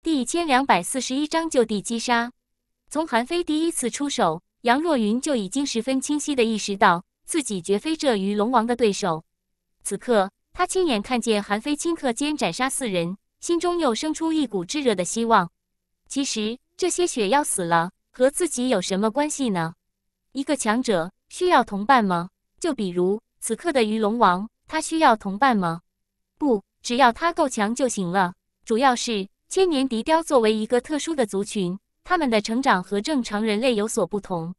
第一千两百四十一章就地击杀。从韩非第一次出手，杨若云就已经十分清晰的意识到自己绝非这鱼龙王的对手。此刻，他亲眼看见韩非顷刻间斩杀四人，心中又生出一股炙热的希望。其实，这些血妖死了和自己有什么关系呢？一个强者需要同伴吗？就比如此刻的鱼龙王，他需要同伴吗？不，只要他够强就行了。主要是。千年笛雕作为一个特殊的族群，他们的成长和正常人类有所不同。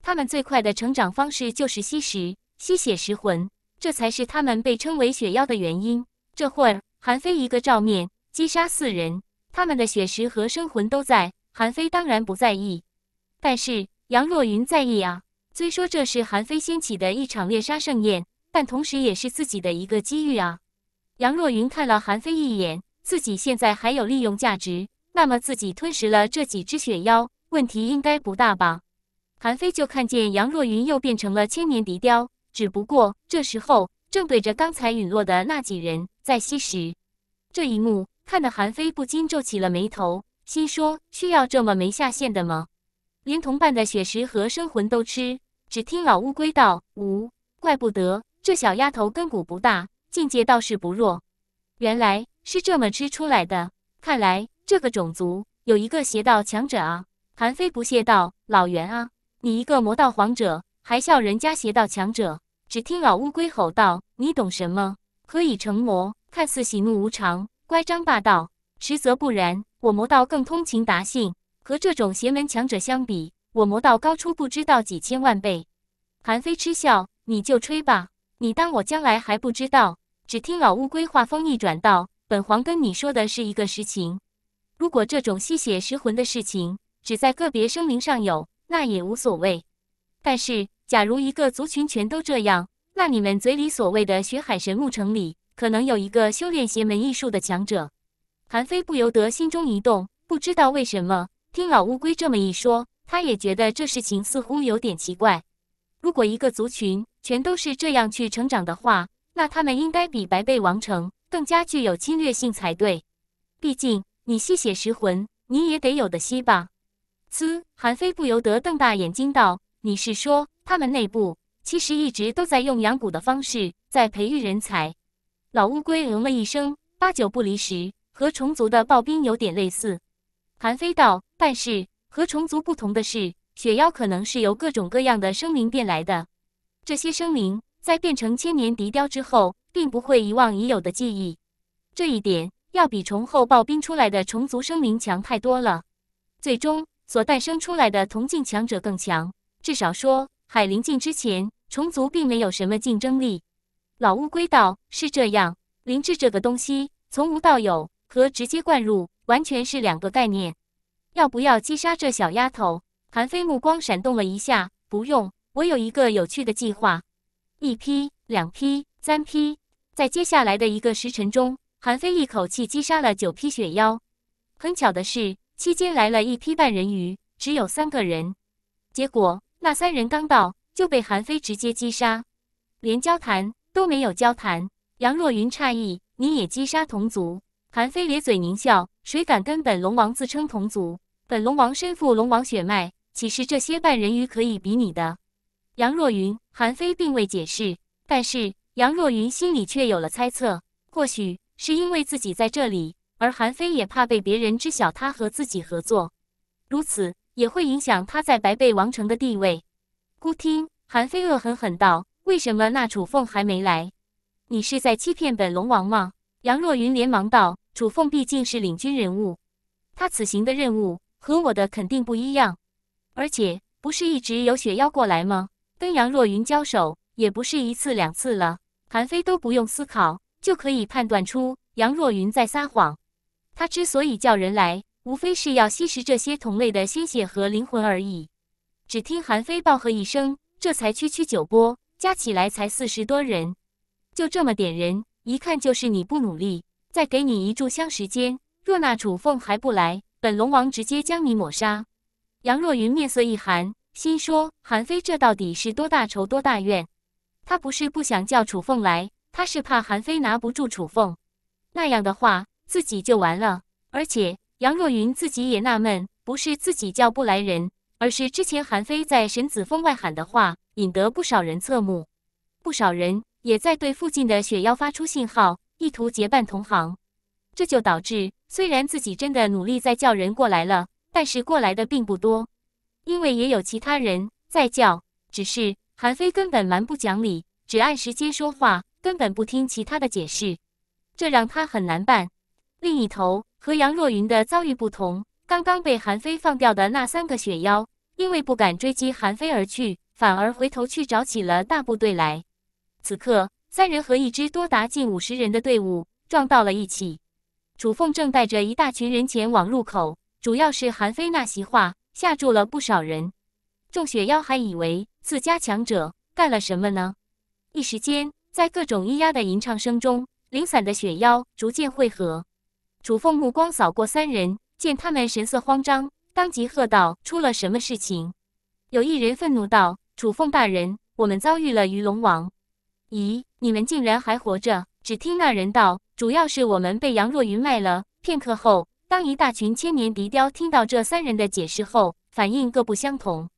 他们最快的成长方式就是吸食吸血食魂，这才是他们被称为血妖的原因。这会儿，韩非一个照面击杀四人，他们的血石和生魂都在，韩非当然不在意。但是杨若云在意啊。虽说这是韩非掀起的一场猎杀盛宴，但同时也是自己的一个机遇啊。杨若云看了韩非一眼。自己现在还有利用价值，那么自己吞食了这几只雪妖，问题应该不大吧？韩非就看见杨若云又变成了千年笛雕，只不过这时候正对着刚才陨落的那几人在吸食。这一幕看得韩非不禁皱起了眉头，心说：需要这么没下限的吗？连同伴的血石和生魂都吃。只听老乌龟道：“无，怪不得这小丫头根骨不大，境界倒是不弱。原来。”是这么吃出来的。看来这个种族有一个邪道强者啊！韩非不屑道：“老袁啊，你一个魔道皇者，还笑人家邪道强者？”只听老乌龟吼道：“你懂什么？何以成魔？看似喜怒无常，乖张霸道，实则不然。我魔道更通情达性，和这种邪门强者相比，我魔道高出不知道几千万倍。”韩非嗤笑：“你就吹吧，你当我将来还不知道？”只听老乌龟话锋一转道。本皇跟你说的是一个实情，如果这种吸血食魂的事情只在个别生灵上有，那也无所谓。但是，假如一个族群全都这样，那你们嘴里所谓的血海神木城里，可能有一个修炼邪门艺术的强者。韩非不由得心中一动，不知道为什么，听老乌龟这么一说，他也觉得这事情似乎有点奇怪。如果一个族群全都是这样去成长的话，那他们应该比白贝王城。更加具有侵略性才对，毕竟你吸血食魂，你也得有的吸吧。呲！韩非不由得瞪大眼睛道：“你是说，他们内部其实一直都在用养蛊的方式在培育人才？”老乌龟嗯了一声，八九不离十，和虫族的暴兵有点类似。韩非道：“但是和虫族不同的是，雪妖可能是由各种各样的生灵变来的。这些生灵在变成千年敌雕之后。”并不会遗忘已有的记忆，这一点要比虫后暴兵出来的虫族生灵强太多了。最终所诞生出来的同境强者更强，至少说海灵境之前，虫族并没有什么竞争力。老乌龟道：“是这样，灵智这个东西，从无到有和直接灌入完全是两个概念。要不要击杀这小丫头？”韩飞目光闪动了一下：“不用，我有一个有趣的计划，一批，两批。”三批在接下来的一个时辰中，韩非一口气击杀了九批雪妖。很巧的是，期间来了一批半人鱼，只有三个人。结果那三人刚到就被韩非直接击杀，连交谈都没有交谈。杨若云诧异：“你也击杀同族？”韩非咧嘴狞笑：“谁敢跟本龙王自称同族？本龙王身负龙王血脉，岂是这些半人鱼可以比拟的？”杨若云，韩非并未解释，但是。杨若云心里却有了猜测，或许是因为自己在这里，而韩非也怕被别人知晓他和自己合作，如此也会影响他在白贝王城的地位。忽听韩非恶狠狠道：“为什么那楚凤还没来？你是在欺骗本龙王吗？”杨若云连忙道：“楚凤毕竟是领军人物，他此行的任务和我的肯定不一样，而且不是一直有雪妖过来吗？跟杨若云交手也不是一次两次了。”韩非都不用思考，就可以判断出杨若云在撒谎。他之所以叫人来，无非是要吸食这些同类的鲜血和灵魂而已。只听韩非暴喝一声：“这才区区九波，加起来才四十多人，就这么点人，一看就是你不努力。再给你一炷香时间，若那楚凤还不来，本龙王直接将你抹杀。”杨若云面色一寒，心说：“韩非这到底是多大仇、多大怨？”他不是不想叫楚凤来，他是怕韩非拿不住楚凤，那样的话自己就完了。而且杨若云自己也纳闷，不是自己叫不来人，而是之前韩非在沈子峰外喊的话，引得不少人侧目，不少人也在对附近的雪妖发出信号，意图结伴同行。这就导致，虽然自己真的努力在叫人过来了，但是过来的并不多，因为也有其他人在叫，只是。韩非根本蛮不讲理，只按时间说话，根本不听其他的解释，这让他很难办。另一头和杨若云的遭遇不同，刚刚被韩非放掉的那三个雪妖，因为不敢追击韩非而去，反而回头去找起了大部队来。此刻，三人和一支多达近五十人的队伍撞到了一起。楚凤正带着一大群人前往入口，主要是韩非那席话吓住了不少人。众雪妖还以为自家强者干了什么呢？一时间，在各种咿呀的吟唱声中，零散的雪妖逐渐汇合。楚凤目光扫过三人，见他们神色慌张，当即喝道：“出了什么事情？”有一人愤怒道：“楚凤大人，我们遭遇了鱼龙王！”咦，你们竟然还活着？只听那人道：“主要是我们被杨若云卖了。”片刻后，当一大群千年笛雕听到这三人的解释后，反应各不相同。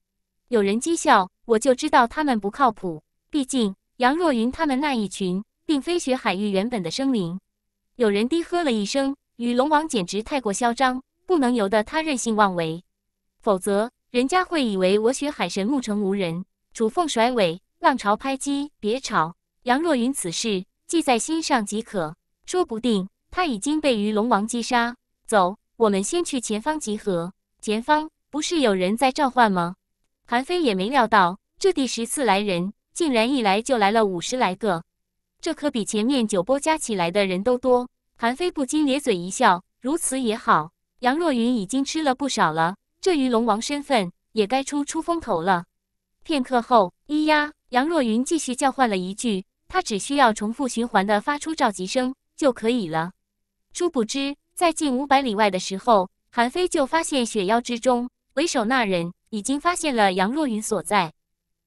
有人讥笑，我就知道他们不靠谱。毕竟杨若云他们那一群，并非学海域原本的生灵。有人低喝了一声：“鱼龙王简直太过嚣张，不能由得他任性妄为，否则人家会以为我学海神牧城无人。”主凤甩尾，浪潮拍击。别吵，杨若云此事记在心上即可。说不定他已经被鱼龙王击杀。走，我们先去前方集合。前方不是有人在召唤吗？韩非也没料到，这第十次来人竟然一来就来了五十来个，这可比前面九波加起来的人都多。韩非不禁咧嘴一笑，如此也好。杨若云已经吃了不少了，这鱼龙王身份也该出出风头了。片刻后，咿呀，杨若云继续叫唤了一句，她只需要重复循环的发出召集声就可以了。殊不知，在近五百里外的时候，韩非就发现雪妖之中。为首那人已经发现了杨若云所在，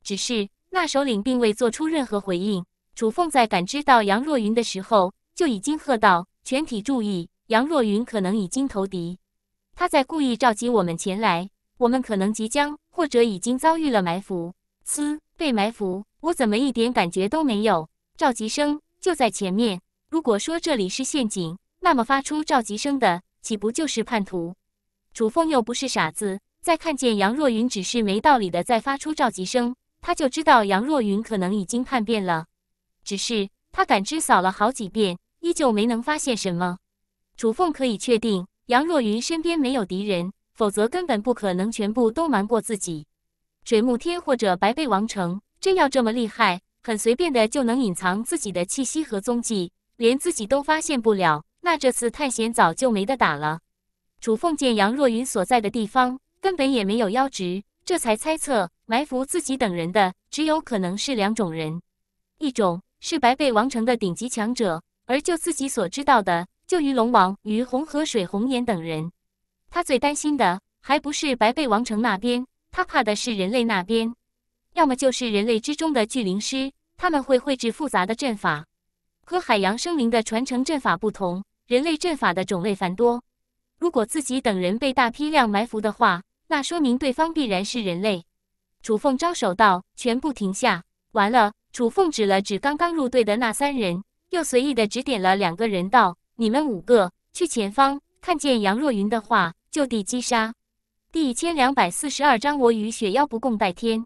只是那首领并未做出任何回应。楚凤在感知到杨若云的时候，就已经喝道：“全体注意，杨若云可能已经投敌，他在故意召集我们前来，我们可能即将或者已经遭遇了埋伏。”嘶，被埋伏？我怎么一点感觉都没有？召集声就在前面。如果说这里是陷阱，那么发出召集声的岂不就是叛徒？楚凤又不是傻子。再看见杨若云只是没道理的在发出召集声，他就知道杨若云可能已经叛变了。只是他感知扫了好几遍，依旧没能发现什么。楚凤可以确定杨若云身边没有敌人，否则根本不可能全部都瞒过自己。水木天或者白背王城真要这么厉害，很随便的就能隐藏自己的气息和踪迹，连自己都发现不了，那这次探险早就没得打了。楚凤见杨若云所在的地方。根本也没有腰直，这才猜测埋伏自己等人的只有可能是两种人，一种是白贝王城的顶级强者，而就自己所知道的，就于龙王、与红河水、红颜等人。他最担心的还不是白贝王城那边，他怕的是人类那边，要么就是人类之中的巨灵师，他们会绘制复杂的阵法。和海洋生灵的传承阵法不同，人类阵法的种类繁多。如果自己等人被大批量埋伏的话，那说明对方必然是人类。楚凤招手道：“全部停下！”完了，楚凤指了指刚刚入队的那三人，又随意的指点了两个人道：“你们五个去前方，看见杨若云的话就地击杀。”第一千两百四十二章我与雪妖不共戴天。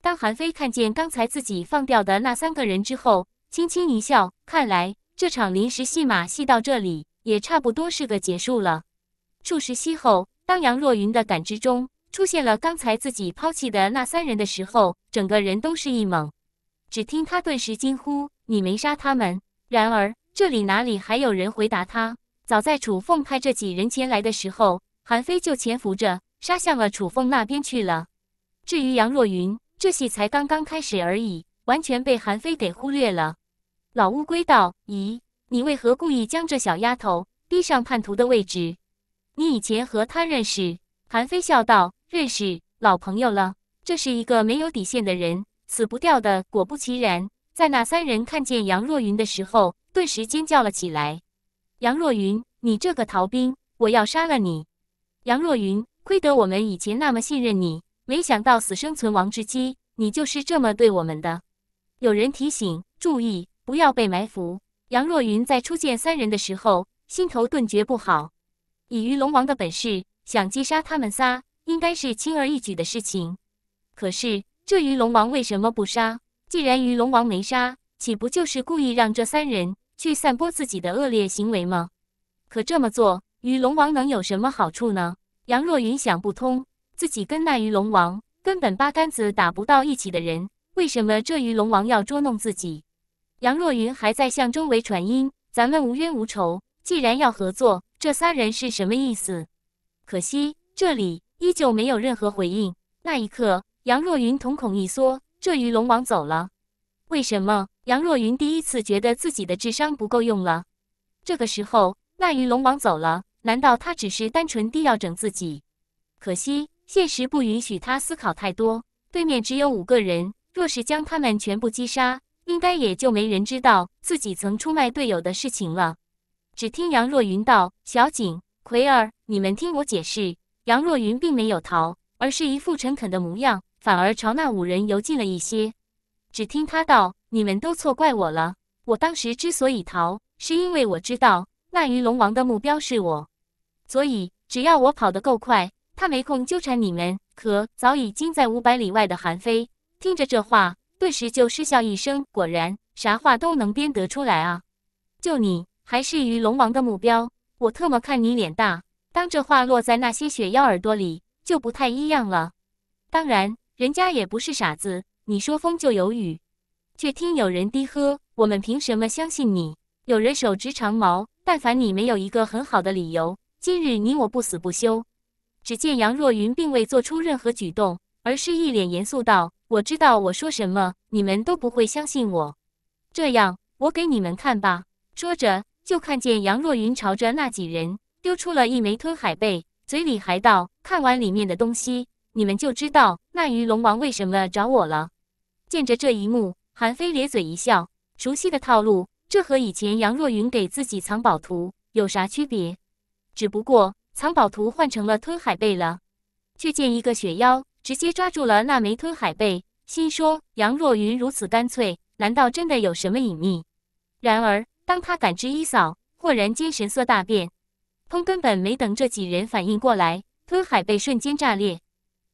当韩非看见刚才自己放掉的那三个人之后，轻轻一笑，看来这场临时戏码戏到这里也差不多是个结束了。数十息后。当杨若云的感知中出现了刚才自己抛弃的那三人的时候，整个人都是一懵。只听他顿时惊呼：“你没杀他们？”然而这里哪里还有人回答他？早在楚凤派这几人前来的时候，韩非就潜伏着杀向了楚凤那边去了。至于杨若云，这戏才刚刚开始而已，完全被韩非给忽略了。老乌龟道：“咦，你为何故意将这小丫头逼上叛徒的位置？”你以前和他认识？韩非笑道：“认识，老朋友了。”这是一个没有底线的人，死不掉的。果不其然，在那三人看见杨若云的时候，顿时尖叫了起来。“杨若云，你这个逃兵，我要杀了你！”“杨若云，亏得我们以前那么信任你，没想到死生存亡之机，你就是这么对我们的。”有人提醒：“注意，不要被埋伏。”杨若云在初见三人的时候，心头顿觉不好。以鱼龙王的本事，想击杀他们仨，应该是轻而易举的事情。可是，这鱼龙王为什么不杀？既然鱼龙王没杀，岂不就是故意让这三人去散播自己的恶劣行为吗？可这么做，鱼龙王能有什么好处呢？杨若云想不通，自己跟那鱼龙王根本八竿子打不到一起的人，为什么这鱼龙王要捉弄自己？杨若云还在向周围传音：“咱们无冤无仇。”既然要合作，这三人是什么意思？可惜这里依旧没有任何回应。那一刻，杨若云瞳孔一缩，这鱼龙王走了。为什么？杨若云第一次觉得自己的智商不够用了。这个时候，那鱼龙王走了，难道他只是单纯的要整自己？可惜，现实不允许他思考太多。对面只有五个人，若是将他们全部击杀，应该也就没人知道自己曾出卖队友的事情了。只听杨若云道：“小景、葵儿，你们听我解释。”杨若云并没有逃，而是一副诚恳的模样，反而朝那五人游近了一些。只听他道：“你们都错怪我了。我当时之所以逃，是因为我知道那鱼龙王的目标是我，所以只要我跑得够快，他没空纠缠你们。可早已经在五百里外的韩非听着这话，顿时就失笑一声：果然啥话都能编得出来啊！就你。”还是鱼龙王的目标，我特么看你脸大！当这话落在那些雪妖耳朵里，就不太一样了。当然，人家也不是傻子，你说风就有雨，却听有人低喝：“我们凭什么相信你？”有人手执长矛，但凡你没有一个很好的理由，今日你我不死不休。只见杨若云并未做出任何举动，而是一脸严肃道：“我知道我说什么，你们都不会相信我。这样，我给你们看吧。”说着。就看见杨若云朝着那几人丢出了一枚吞海贝，嘴里还道：“看完里面的东西，你们就知道那鱼龙王为什么找我了。”见着这一幕，韩非咧嘴一笑，熟悉的套路，这和以前杨若云给自己藏宝图有啥区别？只不过藏宝图换成了吞海贝了。却见一个雪妖直接抓住了那枚吞海贝，心说：杨若云如此干脆，难道真的有什么隐秘？然而。当他感知一扫，豁然间神色大变。通根本没等这几人反应过来，吞海被瞬间炸裂，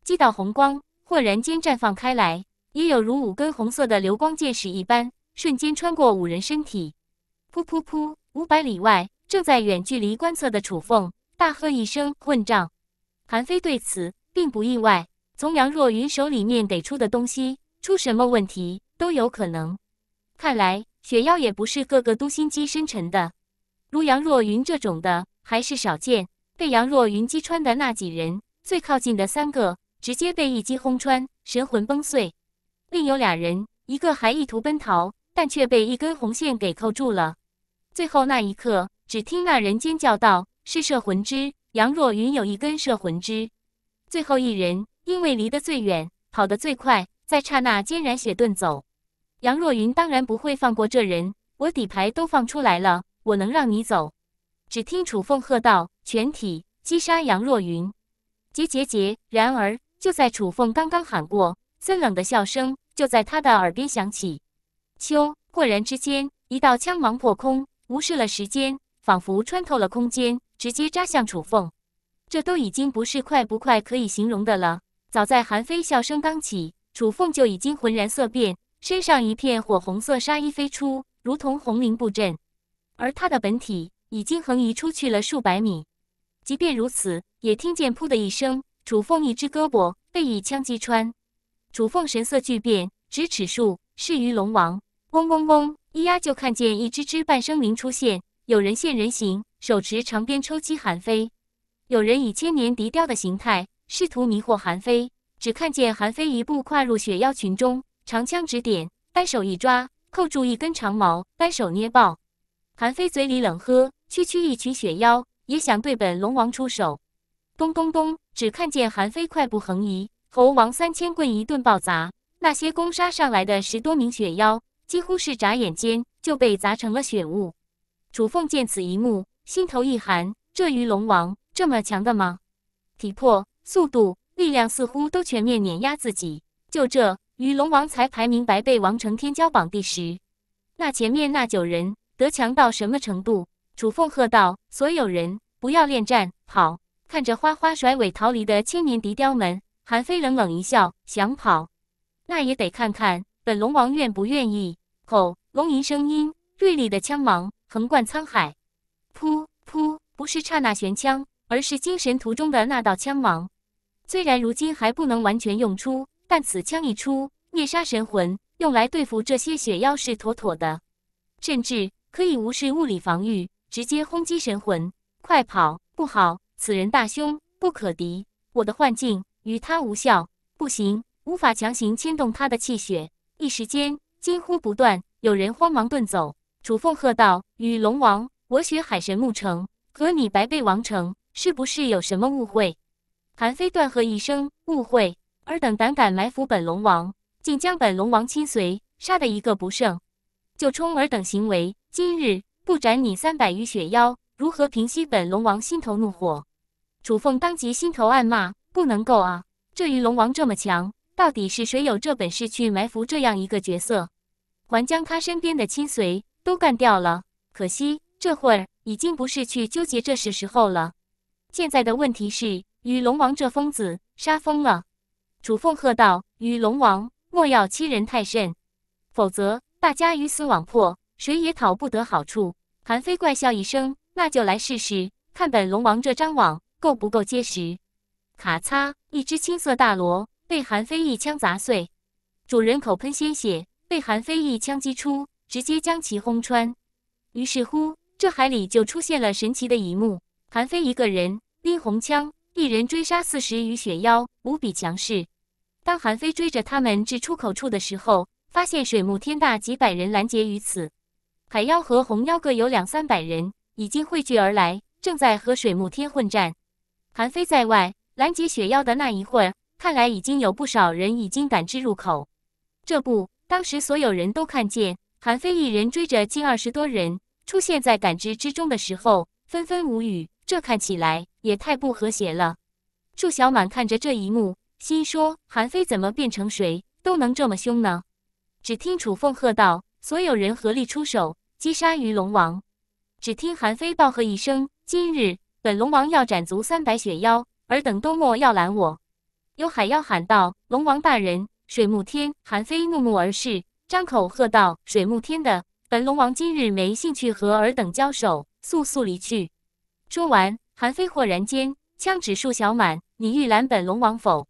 几道红光豁然间绽放开来，也有如五根红色的流光箭矢一般，瞬间穿过五人身体。噗噗噗！五百里外正在远距离观测的楚凤大喝一声：“混账！”韩非对此并不意外，从杨若云手里面给出的东西，出什么问题都有可能。看来雪妖也不是个个都心机深沉的，如杨若云这种的还是少见。被杨若云击穿的那几人，最靠近的三个直接被一击轰穿，神魂崩碎；另有俩人，一个还意图奔逃，但却被一根红线给扣住了。最后那一刻，只听那人尖叫道：“是摄魂之！”杨若云有一根摄魂之。最后一人因为离得最远，跑得最快，在刹那间染血遁走。杨若云当然不会放过这人，我底牌都放出来了，我能让你走？只听楚凤喝道：“全体击杀杨若云！”“结结结！”然而就在楚凤刚刚喊过，森冷的笑声就在他的耳边响起。秋，忽然之间，一道枪芒破空，无视了时间，仿佛穿透了空间，直接扎向楚凤。这都已经不是快不快可以形容的了。早在韩非笑声刚起，楚凤就已经浑然色变。身上一片火红色纱衣飞出，如同红绫布阵，而他的本体已经横移出去了数百米。即便如此，也听见“扑”的一声，楚凤一只胳膊被一枪击穿。楚凤神色巨变，咫尺数适于龙王。嗡嗡嗡，一压就看见一只只半生灵出现。有人现人形，手持长鞭抽击韩非；有人以千年笛雕的形态试图迷惑韩非。只看见韩非一步跨入雪妖群中。长枪指点，单手一抓，扣住一根长矛，单手捏爆。韩非嘴里冷喝：“区区一群雪妖，也想对本龙王出手？”咚咚咚！只看见韩非快步横移，猴王三千棍一顿暴砸，那些攻杀上来的十多名雪妖，几乎是眨眼间就被砸成了血雾。楚凤见此一幕，心头一寒：这鱼龙王这么强的吗？体魄、速度、力量似乎都全面碾压自己。就这。与龙王才排名白贝王成天骄榜第十，那前面那九人得强到什么程度？楚凤喝道：“所有人不要恋战，跑！”看着花花甩尾逃离的千年笛雕们，韩非冷冷一笑：“想跑，那也得看看本龙王愿不愿意。”吼！龙吟声音锐利的枪芒横贯沧海，噗噗，不是刹那玄枪，而是精神图中的那道枪芒，虽然如今还不能完全用出。但此枪一出，灭杀神魂，用来对付这些血妖是妥妥的，甚至可以无视物理防御，直接轰击神魂。快跑！不好，此人大凶，不可敌。我的幻境与他无效，不行，无法强行牵动他的气血。一时间惊呼不断，有人慌忙遁走。楚凤喝道：“与龙王，我血海神木城和你白背王城，是不是有什么误会？”韩非断喝一声：“误会！”尔等胆敢埋伏本龙王，竟将本龙王亲随杀的一个不剩，就冲尔等行为，今日不斩你三百余血妖，如何平息本龙王心头怒火？楚凤当即心头暗骂：不能够啊！这鱼龙王这么强，到底是谁有这本事去埋伏这样一个角色，还将他身边的亲随都干掉了？可惜这会儿已经不是去纠结这是时候了。现在的问题是，鱼龙王这疯子杀疯了。楚凤喝道：“与龙王莫要欺人太甚，否则大家鱼死网破，谁也讨不得好处。”韩非怪笑一声：“那就来试试，看本龙王这张网够不够结实？”咔嚓，一只青色大螺被韩非一枪砸碎，主人口喷鲜血，被韩非一枪击出，直接将其轰穿。于是乎，这海里就出现了神奇的一幕：韩非一个人拎红枪，一人追杀四十余雪妖，无比强势。当韩非追着他们至出口处的时候，发现水木天大几百人拦截于此，海妖和红妖各有两三百人，已经汇聚而来，正在和水木天混战。韩非在外拦截雪妖的那一会儿，看来已经有不少人已经赶至入口。这不，当时所有人都看见韩非一人追着近二十多人出现在感知之中的时候，纷纷无语。这看起来也太不和谐了。祝小满看着这一幕。心说：“韩非怎么变成谁都能这么凶呢？”只听楚凤喝道：“所有人合力出手，击杀鱼龙王！”只听韩非暴喝一声：“今日本龙王要斩足三百雪妖，尔等都莫要拦我！”有海妖喊道：“龙王大人，水木天！”韩非怒目而视，张口喝道：“水木天的，本龙王今日没兴趣和尔等交手，速速离去！”说完，韩非豁然间枪指数小满：“你欲拦本龙王否？”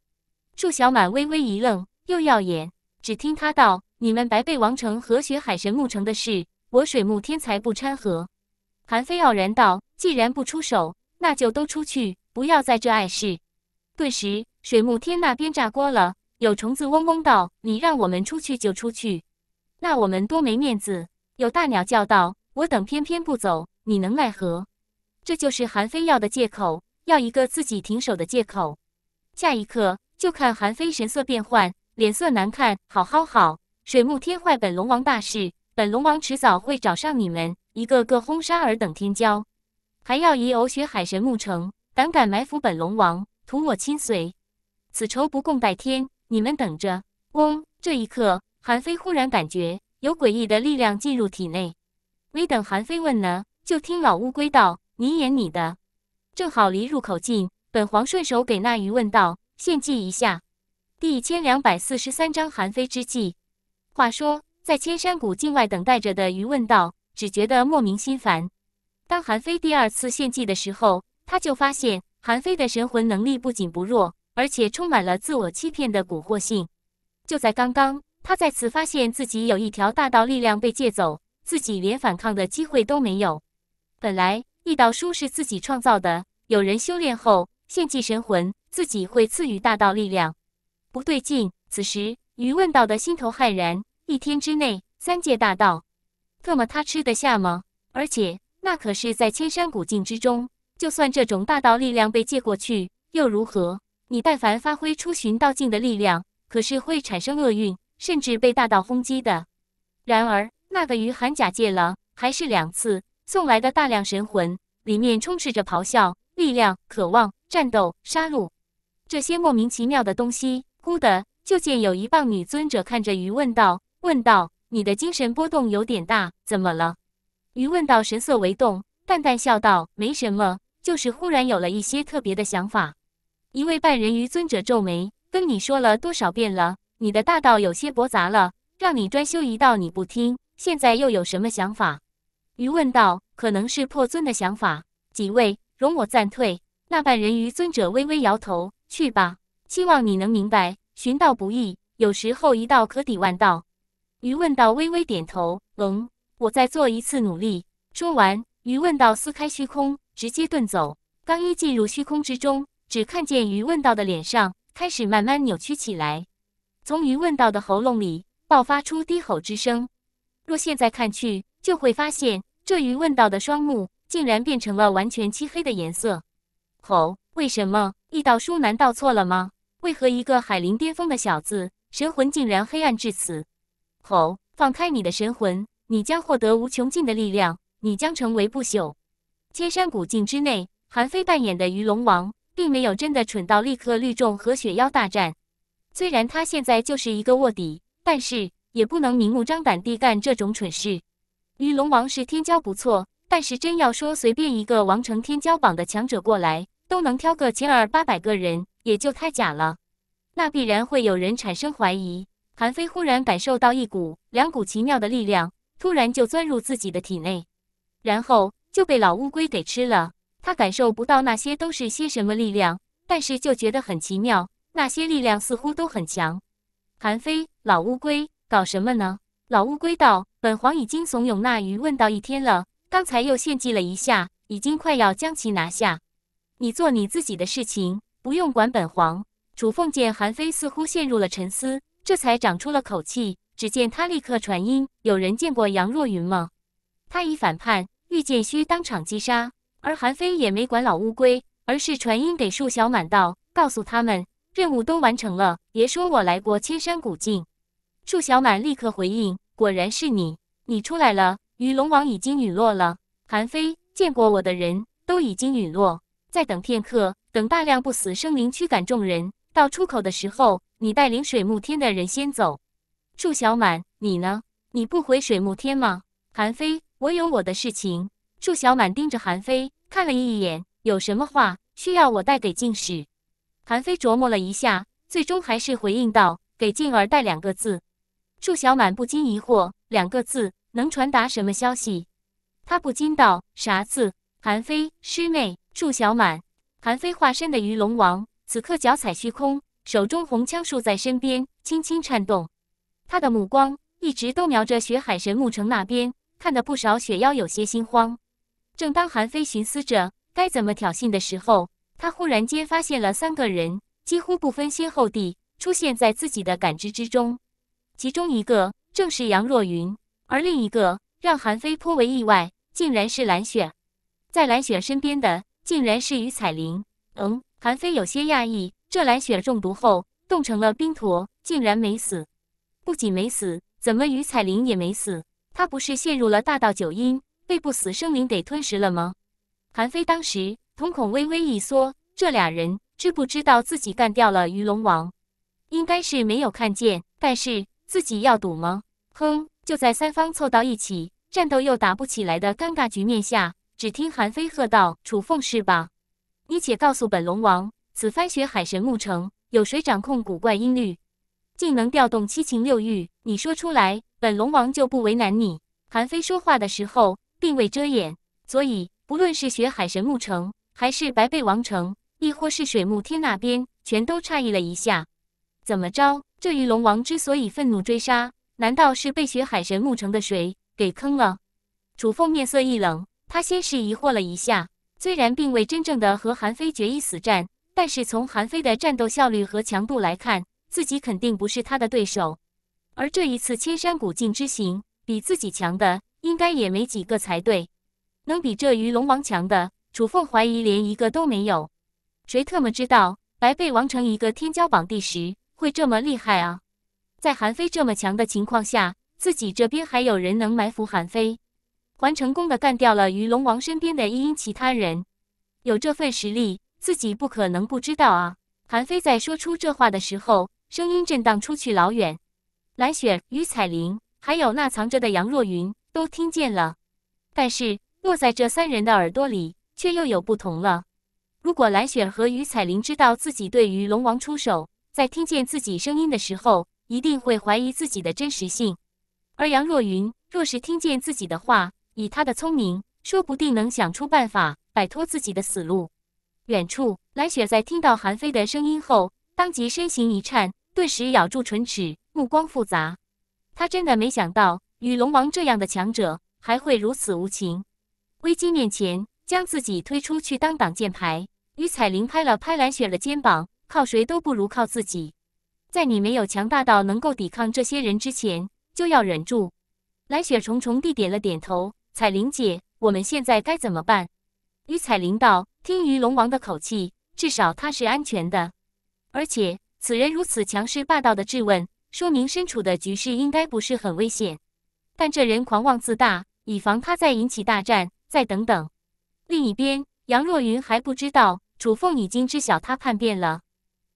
祝小满微微一愣，又耀眼。只听他道：“你们白贝王城和雪海神木城的事，我水木天才不掺和。”韩非傲然道：“既然不出手，那就都出去，不要在这碍事。”顿时，水木天那边炸锅了。有虫子嗡嗡道：“你让我们出去就出去，那我们多没面子。”有大鸟叫道：“我等偏偏不走，你能奈何？”这就是韩非要的借口，要一个自己停手的借口。下一刻。就看韩非神色变幻，脸色难看。好好好，水木天坏，本龙王大事，本龙王迟早会找上你们，一个个轰杀尔等天骄，还要以呕血海神木城胆敢埋伏本龙王，涂我亲随，此仇不共戴天！你们等着。嗡！这一刻，韩非忽然感觉有诡异的力量进入体内。没等韩非问呢，就听老乌龟道：“你演你的，正好离入口近，本皇顺手给那鱼问道。”献祭一下，第一千两百四十三章韩非之计。话说，在千山谷境外等待着的余问道，只觉得莫名心烦。当韩非第二次献祭的时候，他就发现韩非的神魂能力不仅不弱，而且充满了自我欺骗的蛊惑性。就在刚刚，他再次发现自己有一条大道力量被借走，自己连反抗的机会都没有。本来一道书是自己创造的，有人修炼后献祭神魂。自己会赐予大道力量，不对劲！此时于问道的心头骇然：一天之内，三界大道，特么他吃得下吗？而且那可是在千山古境之中，就算这种大道力量被借过去，又如何？你但凡发挥出寻道境的力量，可是会产生厄运，甚至被大道轰击的。然而那个于寒甲借了，还是两次送来的大量神魂，里面充斥着咆哮、力量、渴望、战斗、杀戮。这些莫名其妙的东西，忽的就见有一棒女尊者看着鱼问道：“问道，你的精神波动有点大，怎么了？”鱼问道，神色微动，淡淡笑道：“没什么，就是忽然有了一些特别的想法。”一位半人鱼尊者皱眉：“跟你说了多少遍了，你的大道有些驳杂了，让你专修一道你不听，现在又有什么想法？”鱼问道：“可能是破尊的想法。”几位，容我暂退。那半人鱼尊者微微摇头。去吧，希望你能明白，寻道不易，有时候一道可抵万道。于问道，微微点头，嗯，我再做一次努力。说完，于问道撕开虚空，直接遁走。刚一进入虚空之中，只看见于问道的脸上开始慢慢扭曲起来，从于问道的喉咙里爆发出低吼之声。若现在看去，就会发现这于问道的双目竟然变成了完全漆黑的颜色。吼！为什么易道书难道错了吗？为何一个海灵巅峰的小子神魂竟然黑暗至此？吼！放开你的神魂，你将获得无穷尽的力量，你将成为不朽。千山古境之内，韩非扮演的鱼龙王并没有真的蠢到立刻率众和雪妖大战。虽然他现在就是一个卧底，但是也不能明目张胆地干这种蠢事。鱼龙王是天骄不错，但是真要说随便一个王城天骄榜的强者过来。都能挑个千儿八百个人也就太假了。那必然会有人产生怀疑。韩非忽然感受到一股、两股奇妙的力量，突然就钻入自己的体内，然后就被老乌龟给吃了。他感受不到那些都是些什么力量，但是就觉得很奇妙。那些力量似乎都很强。韩非，老乌龟搞什么呢？老乌龟道：“本皇已经怂恿那鱼问道一天了，刚才又献祭了一下，已经快要将其拿下。”你做你自己的事情，不用管本皇。楚凤见韩非似乎陷入了沉思，这才长出了口气。只见他立刻传音：“有人见过杨若云吗？”他已反叛，遇剑虚当场击杀。而韩非也没管老乌龟，而是传音给树小满道：“告诉他们，任务都完成了。别说我来过千山古境。”树小满立刻回应：“果然是你，你出来了。鱼龙王已经陨落了。韩非见过我的人都已经陨落。”再等片刻，等大量不死生灵驱赶众人到出口的时候，你带领水木天的人先走。祝小满，你呢？你不回水木天吗？韩非，我有我的事情。祝小满盯着韩非看了一眼，有什么话需要我带给进世？韩非琢磨了一下，最终还是回应道：“给静儿带两个字。”祝小满不禁疑惑：两个字能传达什么消息？他不禁道：“啥字？”韩非师妹祝小满，韩非化身的鱼龙王，此刻脚踩虚空，手中红枪竖在身边，轻轻颤动。他的目光一直都瞄着雪海神木城那边，看得不少雪妖有些心慌。正当韩非寻思着该怎么挑衅的时候，他忽然间发现了三个人，几乎不分先后地出现在自己的感知之中。其中一个正是杨若云，而另一个让韩非颇为意外，竟然是蓝雪。在蓝雪身边的，竟然是于彩玲。嗯，韩非有些讶异，这蓝雪中毒后冻成了冰坨，竟然没死。不仅没死，怎么于彩玲也没死？她不是陷入了大道九阴，被不死生灵给吞食了吗？韩非当时瞳孔微微一缩，这俩人知不知道自己干掉了鱼龙王？应该是没有看见。但是自己要赌吗？哼！就在三方凑到一起，战斗又打不起来的尴尬局面下。只听韩非喝道：“楚凤是吧？你且告诉本龙王，此番学海神牧城有谁掌控古怪音律，竟能调动七情六欲？你说出来，本龙王就不为难你。”韩非说话的时候并未遮掩，所以不论是学海神牧城，还是白贝王城，亦或是水木天那边，全都诧异了一下。怎么着？这玉龙王之所以愤怒追杀，难道是被学海神牧城的谁给坑了？楚凤面色一冷。他先是疑惑了一下，虽然并未真正的和韩非决一死战，但是从韩非的战斗效率和强度来看，自己肯定不是他的对手。而这一次千山古境之行，比自己强的应该也没几个才对。能比这鱼龙王强的，楚凤怀疑连一个都没有。谁特么知道白贝王成一个天骄榜第十会这么厉害啊？在韩非这么强的情况下，自己这边还有人能埋伏韩非？还成功的干掉了鱼龙王身边的一应其他人，有这份实力，自己不可能不知道啊！韩非在说出这话的时候，声音震荡出去老远，蓝雪、于彩玲还有那藏着的杨若云都听见了，但是落在这三人的耳朵里，却又有不同了。如果蓝雪和于彩玲知道自己对鱼龙王出手，在听见自己声音的时候，一定会怀疑自己的真实性；而杨若云若是听见自己的话，以他的聪明，说不定能想出办法摆脱自己的死路。远处，蓝雪在听到韩非的声音后，当即身形一颤，顿时咬住唇齿，目光复杂。他真的没想到，与龙王这样的强者还会如此无情。危机面前，将自己推出去当挡箭牌。于彩玲拍了拍蓝雪的肩膀，靠谁都不如靠自己。在你没有强大到能够抵抗这些人之前，就要忍住。蓝雪重重地点了点头。彩玲姐，我们现在该怎么办？于彩玲道：“听于龙王的口气，至少他是安全的。而且此人如此强势霸道的质问，说明身处的局势应该不是很危险。但这人狂妄自大，以防他再引起大战，再等等。”另一边，杨若云还不知道楚凤已经知晓他叛变了，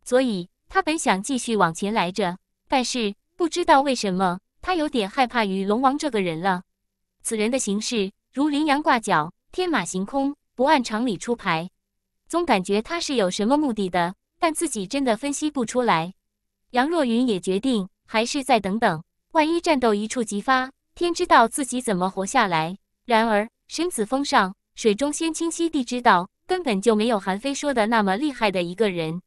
所以他本想继续往前来着，但是不知道为什么，他有点害怕于龙王这个人了。此人的行事如羚羊挂角，天马行空，不按常理出牌。总感觉他是有什么目的的，但自己真的分析不出来。杨若云也决定还是再等等，万一战斗一触即发，天知道自己怎么活下来。然而，神子峰上，水中仙清晰地知道，根本就没有韩非说的那么厉害的一个人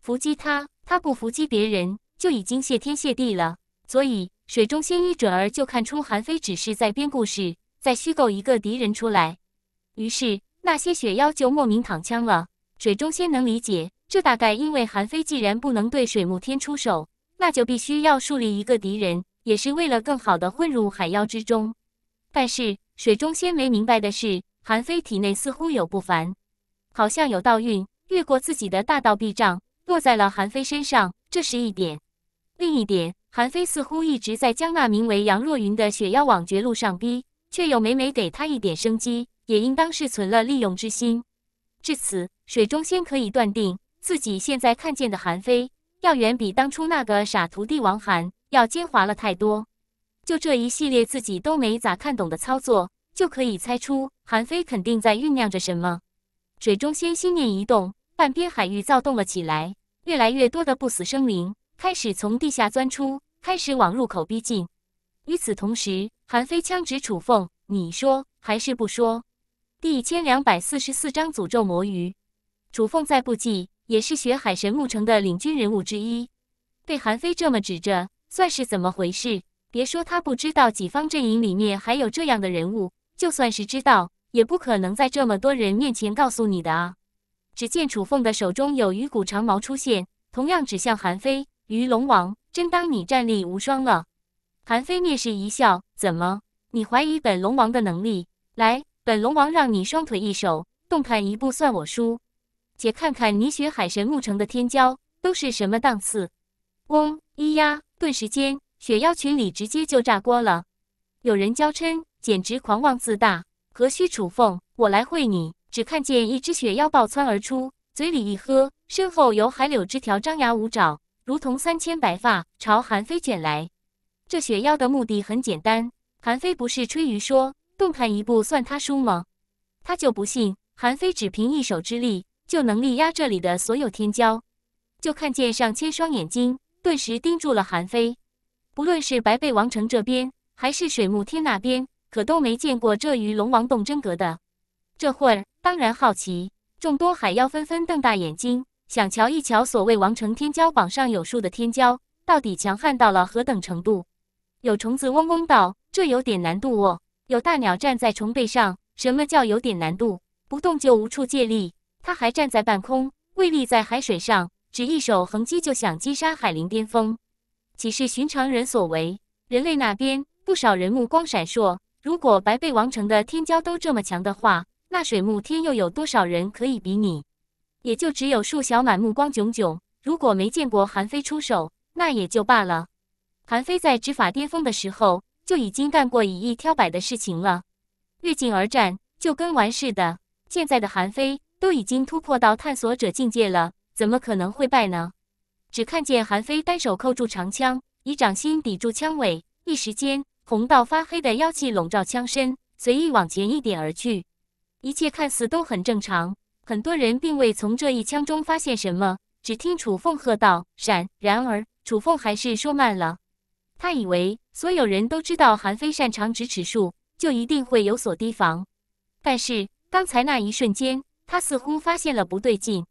伏击他，他不伏击别人，就已经谢天谢地了。所以。水中仙一准儿就看出韩非只是在编故事，在虚构一个敌人出来。于是那些雪妖就莫名躺枪了。水中仙能理解，这大概因为韩非既然不能对水木天出手，那就必须要树立一个敌人，也是为了更好的混入海妖之中。但是水中仙没明白的是，韩非体内似乎有不凡，好像有道运越过自己的大道壁障，落在了韩非身上。这是一点，另一点。韩非似乎一直在将那名为杨若云的雪妖往绝路上逼，却又每每给他一点生机，也应当是存了利用之心。至此，水中仙可以断定，自己现在看见的韩非，要远比当初那个傻徒弟王寒要奸猾了太多。就这一系列自己都没咋看懂的操作，就可以猜出韩非肯定在酝酿着什么。水中仙心念一动，半边海域躁动了起来，越来越多的不死生灵。开始从地下钻出，开始往入口逼近。与此同时，韩非枪指楚凤：“你说还是不说？”第一千两百四十四章诅咒魔鱼。楚凤再不济也是学海神木城的领军人物之一，被韩非这么指着，算是怎么回事？别说他不知道己方阵营里面还有这样的人物，就算是知道，也不可能在这么多人面前告诉你的啊！只见楚凤的手中有鱼骨长矛出现，同样指向韩非。鱼龙王，真当你战力无双了？韩非蔑视一笑：“怎么，你怀疑本龙王的能力？来，本龙王让你双腿一手，动弹一步算我输。且看看你雪海神木城的天骄都是什么档次。”嗡！咿呀，顿时间，雪妖群里直接就炸锅了。有人娇嗔：“简直狂妄自大，何须楚凤？我来会你！”只看见一只雪妖暴窜而出，嘴里一喝，身后有海柳枝条张牙舞爪。如同三千白发朝韩非卷来，这雪妖的目的很简单。韩非不是吹鱼说动弹一步算他输吗？他就不信韩非只凭一手之力就能力压这里的所有天骄。就看见上千双眼睛顿时盯住了韩非，不论是白贝王城这边，还是水木天那边，可都没见过这鱼龙王动真格的。这会儿当然好奇，众多海妖纷纷瞪大眼睛。想瞧一瞧，所谓王城天骄榜上有数的天骄，到底强悍到了何等程度？有虫子嗡嗡道：“这有点难度哦。”有大鸟站在虫背上，什么叫有点难度？不动就无处借力，他还站在半空，位立在海水上，只一手横击就想击杀海灵巅峰，岂是寻常人所为？人类那边，不少人目光闪烁。如果白贝王城的天骄都这么强的话，那水木天又有多少人可以比拟？也就只有树小满目光炯炯。如果没见过韩非出手，那也就罢了。韩非在执法巅峰的时候，就已经干过以一挑百的事情了。越境而战，就跟玩似的。现在的韩非都已经突破到探索者境界了，怎么可能会败呢？只看见韩非单手扣住长枪，以掌心抵住枪尾，一时间红到发黑的妖气笼罩枪身，随意往前一点而去。一切看似都很正常。很多人并未从这一枪中发现什么，只听楚凤喝道：“闪！”然而楚凤还是说慢了。他以为所有人都知道韩非擅长直尺术，就一定会有所提防。但是刚才那一瞬间，他似乎发现了不对劲，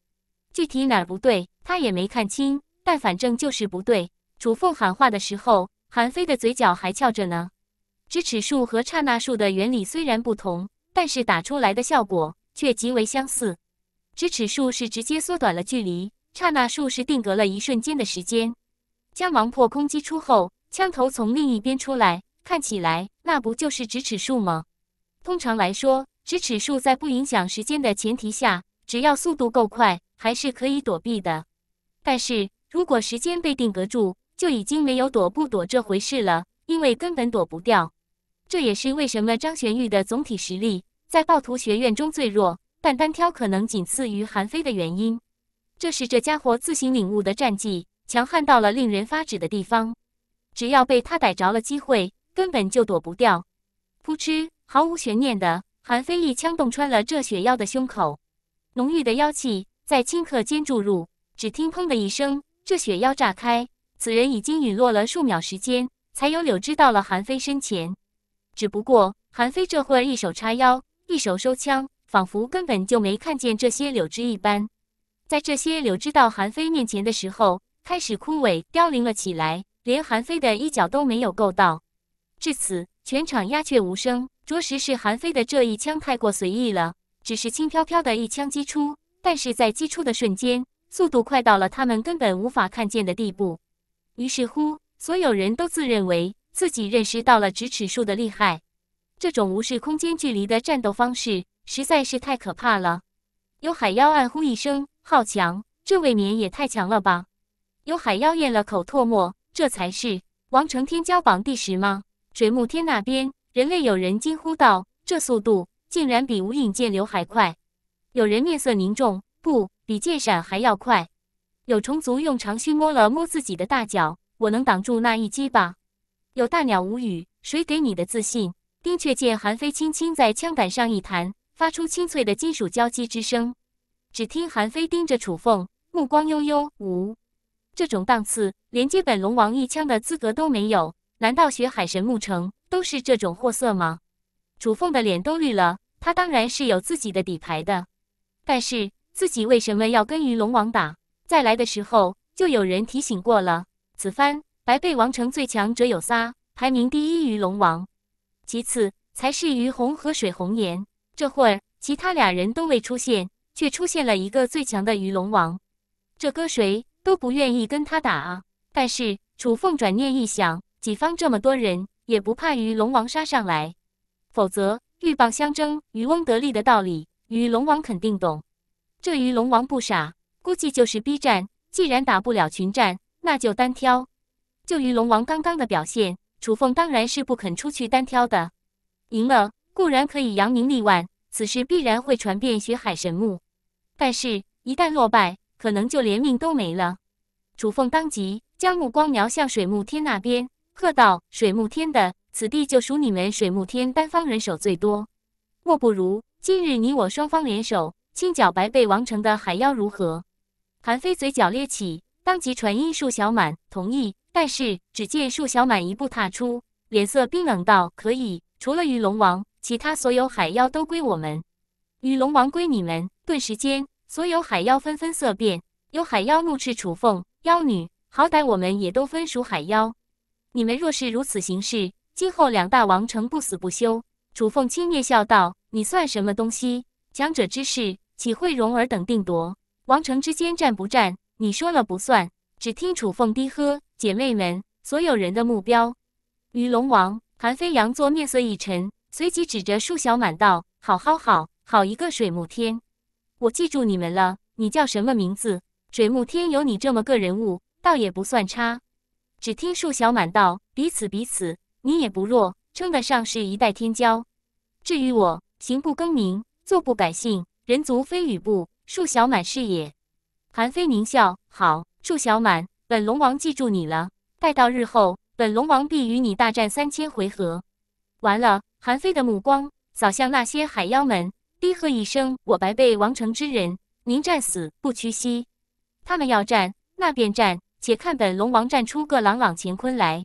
具体哪儿不对，他也没看清，但反正就是不对。楚凤喊话的时候，韩非的嘴角还翘着呢。直尺术和刹那术的原理虽然不同，但是打出来的效果却极为相似。直尺数是直接缩短了距离，刹那数是定格了一瞬间的时间。枪王破空击出后，枪头从另一边出来，看起来那不就是直尺数吗？通常来说，直尺数在不影响时间的前提下，只要速度够快，还是可以躲避的。但是如果时间被定格住，就已经没有躲不躲这回事了，因为根本躲不掉。这也是为什么张玄玉的总体实力在暴徒学院中最弱。但单挑可能仅次于韩非的原因，这是这家伙自行领悟的战绩，强悍到了令人发指的地方。只要被他逮着了机会，根本就躲不掉。扑哧！毫无悬念的，韩非一枪洞穿了这雪妖的胸口。浓郁的妖气在顷刻间注入，只听“砰”的一声，这雪妖炸开。此人已经陨落了数秒时间，才有柳枝到了韩非身前。只不过，韩非这会儿一手叉腰，一手收枪。仿佛根本就没看见这些柳枝一般，在这些柳枝到韩非面前的时候，开始枯萎凋零了起来，连韩非的一脚都没有够到。至此，全场鸦雀无声，着实是韩非的这一枪太过随意了，只是轻飘飘的一枪击出，但是在击出的瞬间，速度快到了他们根本无法看见的地步。于是乎，所有人都自认为自己认识到了咫尺术的厉害，这种无视空间距离的战斗方式。实在是太可怕了！有海妖暗呼一声：“好强，这未免也太强了吧！”有海妖咽了口唾沫：“这才是王城天骄榜第十吗？”水木天那边，人类有人惊呼道：“这速度竟然比无影剑流还快！”有人面色凝重：“不，比剑闪还要快！”有虫族用长须摸了摸自己的大脚：“我能挡住那一击吧？”有大鸟无语：“谁给你的自信？”丁却见韩非轻轻在枪杆上一弹。发出清脆的金属交击之声，只听韩非盯着楚凤，目光幽幽。无，这种档次，连接本龙王一枪的资格都没有。难道学海神牧城都是这种货色吗？楚凤的脸都绿了。他当然是有自己的底牌的，但是自己为什么要跟鱼龙王打？再来的时候就有人提醒过了。此番白贝王城最强者有仨，排名第一鱼龙王，其次才是鱼红和水红颜。这会儿其他俩人都未出现，却出现了一个最强的鱼龙王，这搁谁都不愿意跟他打啊。但是楚凤转念一想，己方这么多人，也不怕鱼龙王杀上来。否则鹬蚌相争，渔翁得利的道理，鱼龙王肯定懂。这鱼龙王不傻，估计就是逼战。既然打不了群战，那就单挑。就鱼龙王刚刚的表现，楚凤当然是不肯出去单挑的。赢了固然可以扬名立万。此事必然会传遍雪海神木，但是一旦落败，可能就连命都没了。楚凤当即将目光瞄向水木天那边，喝道：“水木天的此地就属你们水木天单方人手最多，莫不如今日你我双方联手，清剿白背王城的海妖如何？”韩非嘴角咧起，当即传音树小满同意。但是只见树小满一步踏出，脸色冰冷道：“可以。”除了鱼龙王，其他所有海妖都归我们，鱼龙王归你们。顿时间，所有海妖纷纷色变。有海妖怒斥楚凤：“妖女，好歹我们也都分属海妖，你们若是如此行事，今后两大王城不死不休。”楚凤轻蔑笑道：“你算什么东西？强者之事，岂会容尔等定夺？王城之间战不战，你说了不算。”只听楚凤低喝：“姐妹们，所有人的目标，鱼龙王。”韩非佯作面色一沉，随即指着树小满道：“好好好，好一个水木天，我记住你们了。你叫什么名字？水木天有你这么个人物，倒也不算差。”只听树小满道：“彼此彼此，你也不弱，称得上是一代天骄。至于我，行不更名，坐不改姓，人族非吕不，树小满是也。”韩非狞笑：“好，树小满，本龙王记住你了。待到日后。”本龙王必与你大战三千回合！完了，韩非的目光扫向那些海妖们，低喝一声：“我白背王城之人，宁战死不屈膝。”他们要战，那便战，且看本龙王战出个朗朗乾坤来！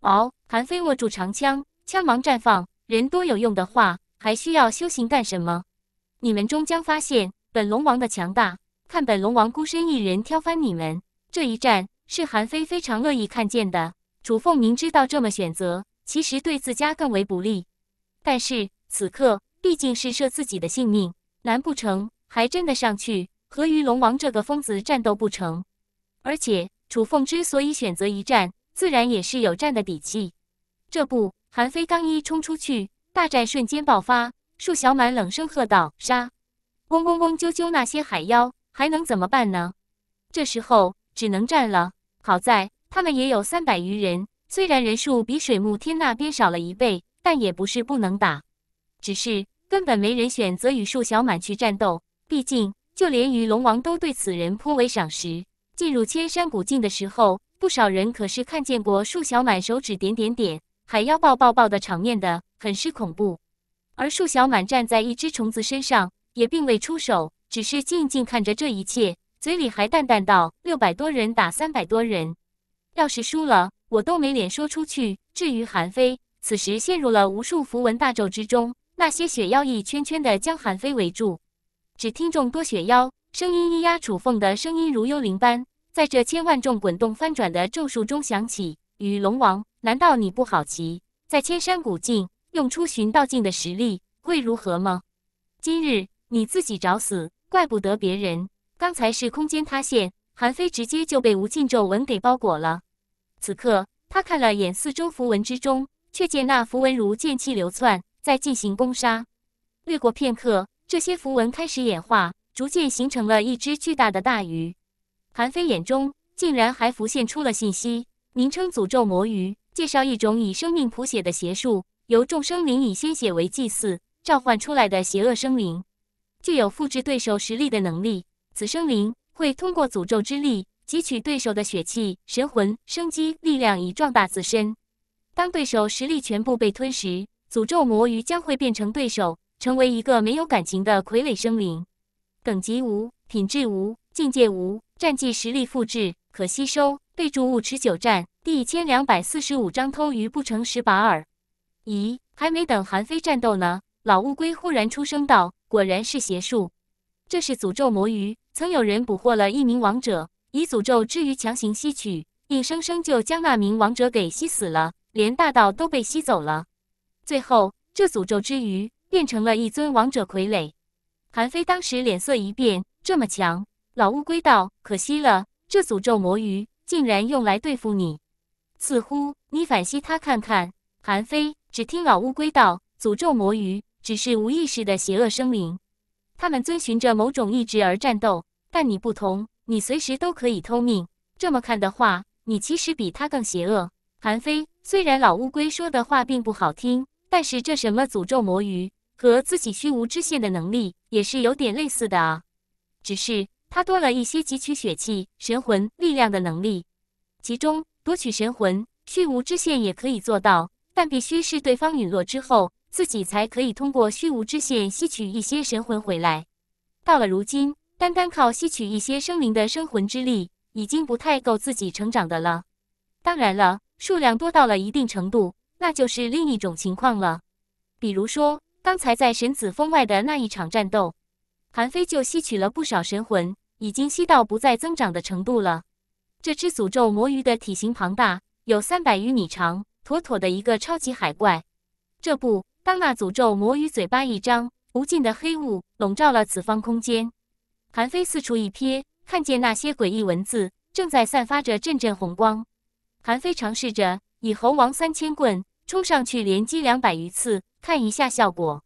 嗷！韩非握住长枪，枪芒绽放。人多有用的话，还需要修行干什么？你们终将发现本龙王的强大。看本龙王孤身一人挑翻你们！这一战是韩非非常乐意看见的。楚凤明知道这么选择其实对自家更为不利，但是此刻毕竟是涉自己的性命，难不成还真的上去和鱼龙王这个疯子战斗不成？而且楚凤之所以选择一战，自然也是有战的底气。这不，韩非刚一冲出去，大战瞬间爆发。树小满冷声喝道：“杀！”嗡嗡嗡，啾啾，那些海妖还能怎么办呢？这时候只能战了。好在。他们也有三百余人，虽然人数比水木天那边少了一倍，但也不是不能打，只是根本没人选择与树小满去战斗。毕竟，就连鱼龙王都对此人颇为赏识。进入千山古境的时候，不少人可是看见过树小满手指点点点，海妖抱抱抱的场面的，很是恐怖。而树小满站在一只虫子身上，也并未出手，只是静静看着这一切，嘴里还淡淡道：“六百多人打三百多人。”要是输了，我都没脸说出去。至于韩非，此时陷入了无数符文大咒之中，那些雪妖一圈圈的将韩非围住。只听众多雪妖声音咿呀楚凤的声音如幽灵般在这千万众滚动翻转的咒术中响起：“与龙王，难道你不好奇，在千山古境用出寻道境的实力会如何吗？今日你自己找死，怪不得别人。刚才是空间塌陷，韩非直接就被无尽咒文给包裹了。”此刻，他看了眼四周符文之中，却见那符文如剑气流窜，在进行攻杀。略过片刻，这些符文开始演化，逐渐形成了一只巨大的大鱼。韩非眼中竟然还浮现出了信息：名称“诅咒魔鱼”，介绍一种以生命谱写的邪术，由众生灵以鲜血为祭祀召唤出来的邪恶生灵，具有复制对手实力的能力。此生灵会通过诅咒之力。汲取对手的血气、神魂、生机、力量以壮大自身。当对手实力全部被吞食，诅咒魔鱼将会变成对手，成为一个没有感情的傀儡生灵。等级无，品质无，境界无，战绩实力复制，可吸收。备注物：持久战。第一千两百四十五章：偷鱼不成，蚀把饵。咦，还没等韩非战斗呢，老乌龟忽然出声道：“果然是邪术，这是诅咒魔鱼。曾有人捕获了一名王者。”以诅咒之鱼强行吸取，硬生生就将那名王者给吸死了，连大道都被吸走了。最后，这诅咒之鱼变成了一尊王者傀儡。韩非当时脸色一变：“这么强！”老乌龟道：“可惜了，这诅咒魔鱼竟然用来对付你，似乎你反吸他看看。”韩非只听老乌龟道：“诅咒魔鱼只是无意识的邪恶生灵，他们遵循着某种意志而战斗，但你不同。”你随时都可以偷命，这么看的话，你其实比他更邪恶。韩非，虽然老乌龟说的话并不好听，但是这什么诅咒魔鱼和自己虚无之线的能力也是有点类似的啊。只是他多了一些汲取血气、神魂力量的能力，其中夺取神魂，虚无之线也可以做到，但必须是对方陨落之后，自己才可以通过虚无之线吸取一些神魂回来。到了如今。单单靠吸取一些生灵的生魂之力，已经不太够自己成长的了。当然了，数量多到了一定程度，那就是另一种情况了。比如说，刚才在神子峰外的那一场战斗，韩非就吸取了不少神魂，已经吸到不再增长的程度了。这只诅咒魔鱼的体型庞大，有三百余米长，妥妥的一个超级海怪。这不，当那诅咒魔鱼嘴巴一张，无尽的黑雾笼罩了此方空间。韩非四处一瞥，看见那些诡异文字正在散发着阵阵红光。韩非尝试着以猴王三千棍冲上去连击两百余次，看一下效果。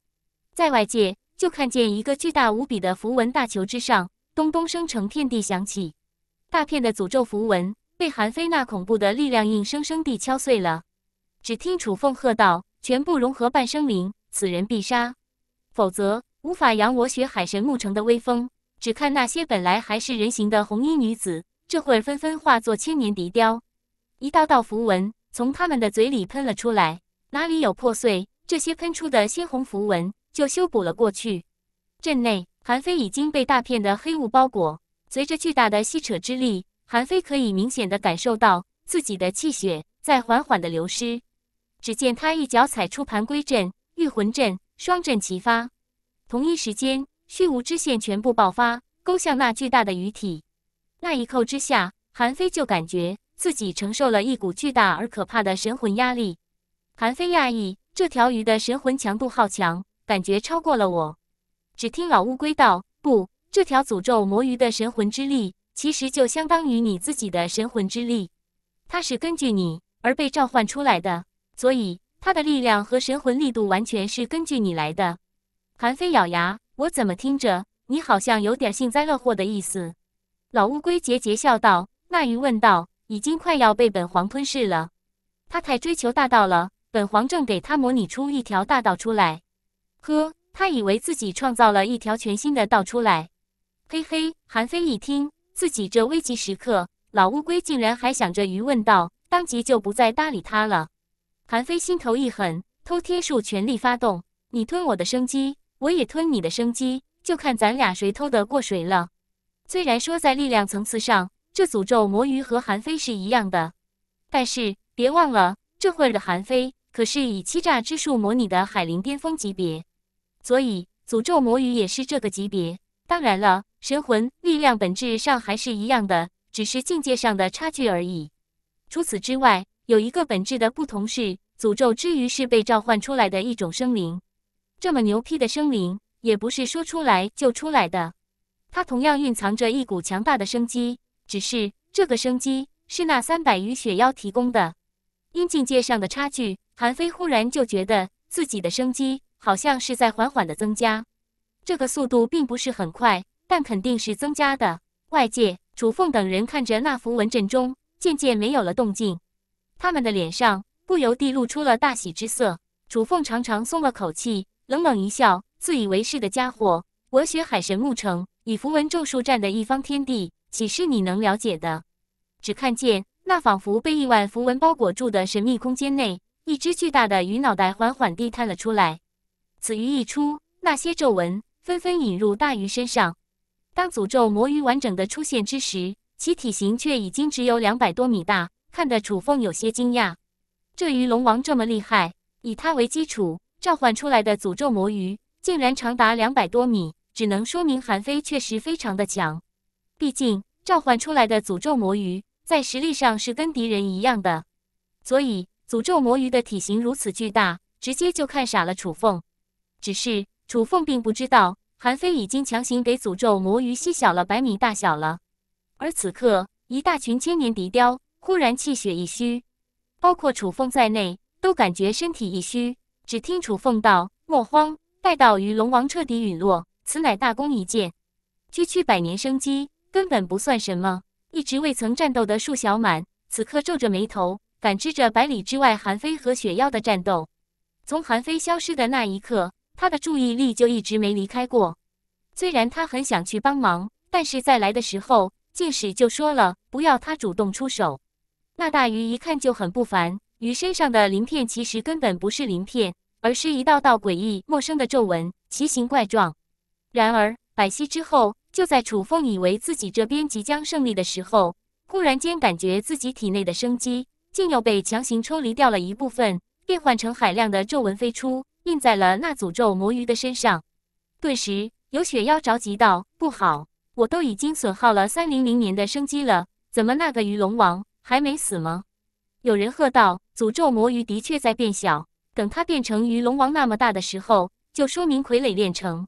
在外界就看见一个巨大无比的符文大球之上，咚咚声成天地响起，大片的诅咒符文被韩非那恐怖的力量硬生生地敲碎了。只听楚凤喝道：“全部融合半生灵，此人必杀，否则无法扬我雪海神木城的威风。”只看那些本来还是人形的红衣女子，这会儿纷纷化作千年笛雕，一道道符文从他们的嘴里喷了出来。哪里有破碎，这些喷出的鲜红符文就修补了过去。阵内，韩非已经被大片的黑雾包裹，随着巨大的吸扯之力，韩非可以明显的感受到自己的气血在缓缓的流失。只见他一脚踩出盘龟阵、御魂阵，双阵齐发，同一时间。虚无之线全部爆发，勾向那巨大的鱼体。那一扣之下，韩非就感觉自己承受了一股巨大而可怕的神魂压力。韩非讶异：“这条鱼的神魂强度好强，感觉超过了我。”只听老乌龟道：“不，这条诅咒魔鱼的神魂之力，其实就相当于你自己的神魂之力。它是根据你而被召唤出来的，所以它的力量和神魂力度完全是根据你来的。”韩非咬牙。我怎么听着你好像有点幸灾乐祸的意思？老乌龟桀桀笑道。那鱼问道：“已经快要被本皇吞噬了。”他太追求大道了，本皇正给他模拟出一条大道出来。呵，他以为自己创造了一条全新的道出来？嘿嘿，韩非一听自己这危急时刻，老乌龟竟然还想着鱼问道，当即就不再搭理他了。韩非心头一狠，偷天术全力发动，你吞我的生机！我也吞你的生机，就看咱俩谁偷得过谁了。虽然说在力量层次上，这诅咒魔鱼和韩非是一样的，但是别忘了，这会儿的韩非可是以欺诈之术模拟的海灵巅峰级别，所以诅咒魔鱼也是这个级别。当然了，神魂力量本质上还是一样的，只是境界上的差距而已。除此之外，有一个本质的不同是，诅咒之鱼是被召唤出来的一种生灵。这么牛批的生灵也不是说出来就出来的，它同样蕴藏着一股强大的生机，只是这个生机是那三百余雪妖提供的。因境界上的差距，韩非忽然就觉得自己的生机好像是在缓缓的增加，这个速度并不是很快，但肯定是增加的。外界楚凤等人看着那符文阵中渐渐没有了动静，他们的脸上不由地露出了大喜之色。楚凤长长松了口气。冷冷一笑，自以为是的家伙！我学海神沐城以符文咒术战的一方天地，岂是你能了解的？只看见那仿佛被亿万符文包裹住的神秘空间内，一只巨大的鱼脑袋缓缓地探了出来。此鱼一出，那些皱纹纷纷引入大鱼身上。当诅咒魔鱼完整的出现之时，其体型却已经只有两百多米大，看得楚凤有些惊讶。这鱼龙王这么厉害，以它为基础。召唤出来的诅咒魔鱼竟然长达两百多米，只能说明韩非确实非常的强。毕竟召唤出来的诅咒魔鱼在实力上是跟敌人一样的，所以诅咒魔鱼的体型如此巨大，直接就看傻了楚凤。只是楚凤并不知道，韩非已经强行给诅咒魔鱼吸小了百米大小了。而此刻，一大群千年敌雕忽然气血一虚，包括楚凤在内都感觉身体一虚。只听楚凤道：“莫慌，待到鱼龙王彻底陨落，此乃大功一件。区区百年生机根本不算什么。”一直未曾战斗的树小满，此刻皱着眉头，感知着百里之外韩非和雪妖的战斗。从韩非消失的那一刻，他的注意力就一直没离开过。虽然他很想去帮忙，但是在来的时候，进使就说了不要他主动出手。那大鱼一看就很不凡。鱼身上的鳞片其实根本不是鳞片，而是一道道诡异陌生的皱纹，奇形怪状。然而百息之后，就在楚凤以为自己这边即将胜利的时候，忽然间感觉自己体内的生机竟又被强行抽离掉了一部分，变换成海量的皱纹飞出，印在了那诅咒魔鱼的身上。顿时，有雪妖着急道：“不好，我都已经损耗了三零零年的生机了，怎么那个鱼龙王还没死吗？”有人喝道：“诅咒魔鱼的确在变小，等它变成鱼龙王那么大的时候，就说明傀儡炼成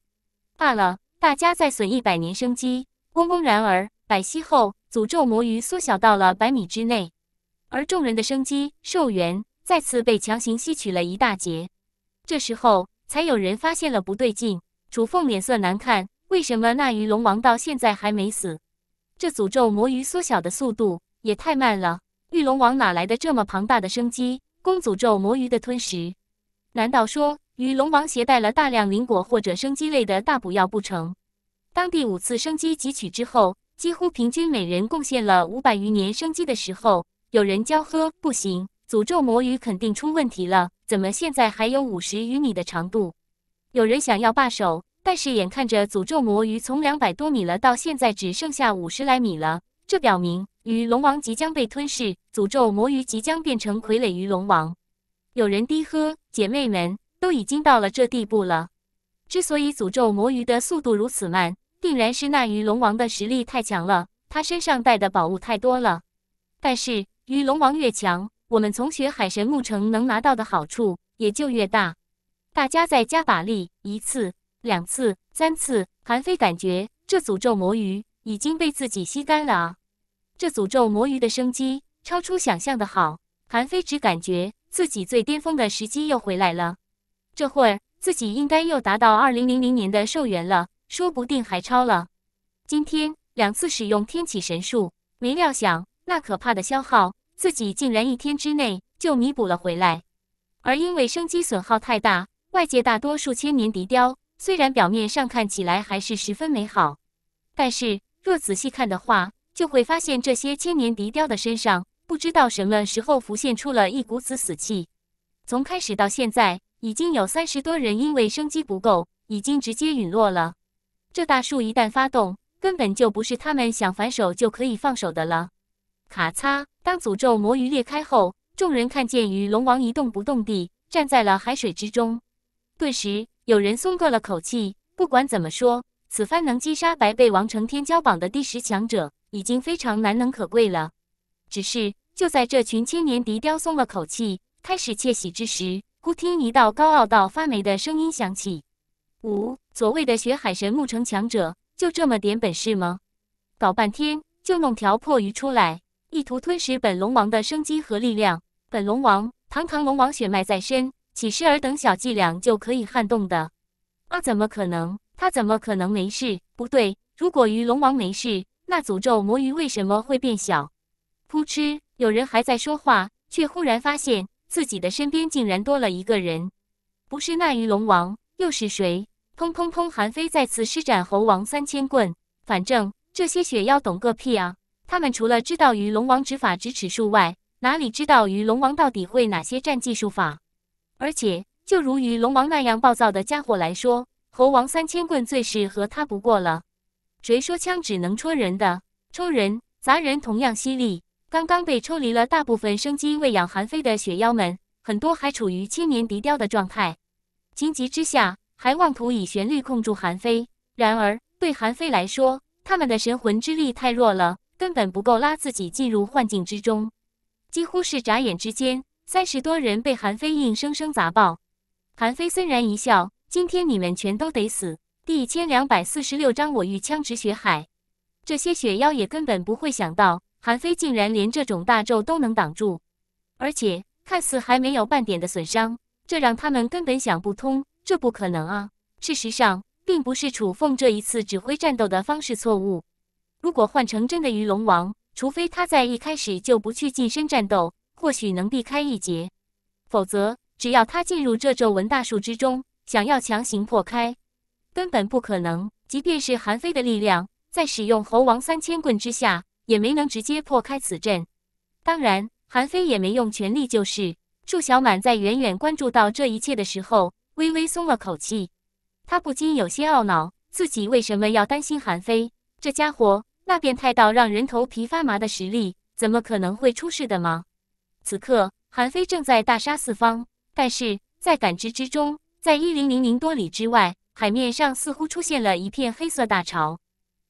罢了。大家再损一百年生机。”嗡嗡。然而百息后，诅咒魔鱼缩小到了百米之内，而众人的生机寿元再次被强行吸取了一大截。这时候才有人发现了不对劲，楚凤脸色难看：“为什么那鱼龙王到现在还没死？这诅咒魔鱼缩小的速度也太慢了！”玉龙王哪来的这么庞大的生机？供诅咒魔鱼的吞食，难道说鱼龙王携带了大量灵果或者生机类的大补药不成？当第五次生机汲取之后，几乎平均每人贡献了五百余年生机的时候，有人交喝不行，诅咒魔鱼肯定出问题了。怎么现在还有五十余米的长度？有人想要罢手，但是眼看着诅咒魔鱼从两百多米了到现在只剩下五十来米了。这表明鱼龙王即将被吞噬，诅咒魔鱼即将变成傀儡鱼龙王。有人低喝：“姐妹们，都已经到了这地步了。之所以诅咒魔鱼的速度如此慢，定然是那鱼龙王的实力太强了，他身上带的宝物太多了。但是鱼龙王越强，我们从雪海神木城能拿到的好处也就越大。大家再加把力，一次、两次、三次。韩非感觉这诅咒魔鱼。”已经被自己吸干了，这诅咒魔鱼的生机超出想象的好。韩非只感觉自己最巅峰的时机又回来了，这会儿自己应该又达到二零零零年的寿元了，说不定还超了。今天两次使用天启神术，没料想那可怕的消耗，自己竟然一天之内就弥补了回来。而因为生机损耗太大，外界大多数千年笛雕虽然表面上看起来还是十分美好，但是。若仔细看的话，就会发现这些千年泥雕的身上，不知道什么时候浮现出了一股子死气。从开始到现在，已经有三十多人因为生机不够，已经直接陨落了。这大树一旦发动，根本就不是他们想反手就可以放手的了。咔嚓！当诅咒魔鱼裂开后，众人看见鱼龙王一动不动地站在了海水之中，顿时有人松过了口气。不管怎么说。此番能击杀白背王成天骄榜的第十强者，已经非常难能可贵了。只是就在这群千年笛雕松了口气，开始窃喜之时，忽听一道高傲到发霉的声音响起：“五所谓的血海神木城强者，就这么点本事吗？搞半天就弄条破鱼出来，意图吞食本龙王的生机和力量？本龙王堂堂龙王血脉在身，岂是尔等小伎俩就可以撼动的？啊，怎么可能！”他怎么可能没事？不对，如果鱼龙王没事，那诅咒魔鱼为什么会变小？扑哧，有人还在说话，却忽然发现自己的身边竟然多了一个人，不是那鱼龙王又是谁？砰砰砰，韩非再次施展猴王三千棍。反正这些血妖懂个屁啊！他们除了知道鱼龙王执法咫尺术外，哪里知道鱼龙王到底会哪些战技术法？而且，就如鱼龙王那样暴躁的家伙来说。猴王三千棍最适合他不过了。谁说枪只能戳人的？抽人、砸人同样犀利。刚刚被抽离了大部分生机喂养韩非的雪妖们，很多还处于千年笛雕的状态。情急之下，还妄图以旋律控住韩非。然而，对韩非来说，他们的神魂之力太弱了，根本不够拉自己进入幻境之中。几乎是眨眼之间，三十多人被韩非硬生生砸爆。韩非森然一笑。今天你们全都得死！第一千两百四十六章，我欲枪指血海。这些雪妖也根本不会想到，韩非竟然连这种大咒都能挡住，而且看似还没有半点的损伤，这让他们根本想不通，这不可能啊！事实上，并不是楚凤这一次指挥战斗的方式错误。如果换成真的鱼龙王，除非他在一开始就不去近身战斗，或许能避开一劫；否则，只要他进入这咒文大树之中。想要强行破开，根本不可能。即便是韩非的力量，在使用猴王三千棍之下，也没能直接破开此阵。当然，韩非也没用全力。就是祝小满在远远关注到这一切的时候，微微松了口气。他不禁有些懊恼，自己为什么要担心韩非？这家伙那变态到让人头皮发麻的实力，怎么可能会出事的吗？此刻，韩非正在大杀四方，但是在感知之中。在一零零零多里之外，海面上似乎出现了一片黑色大潮，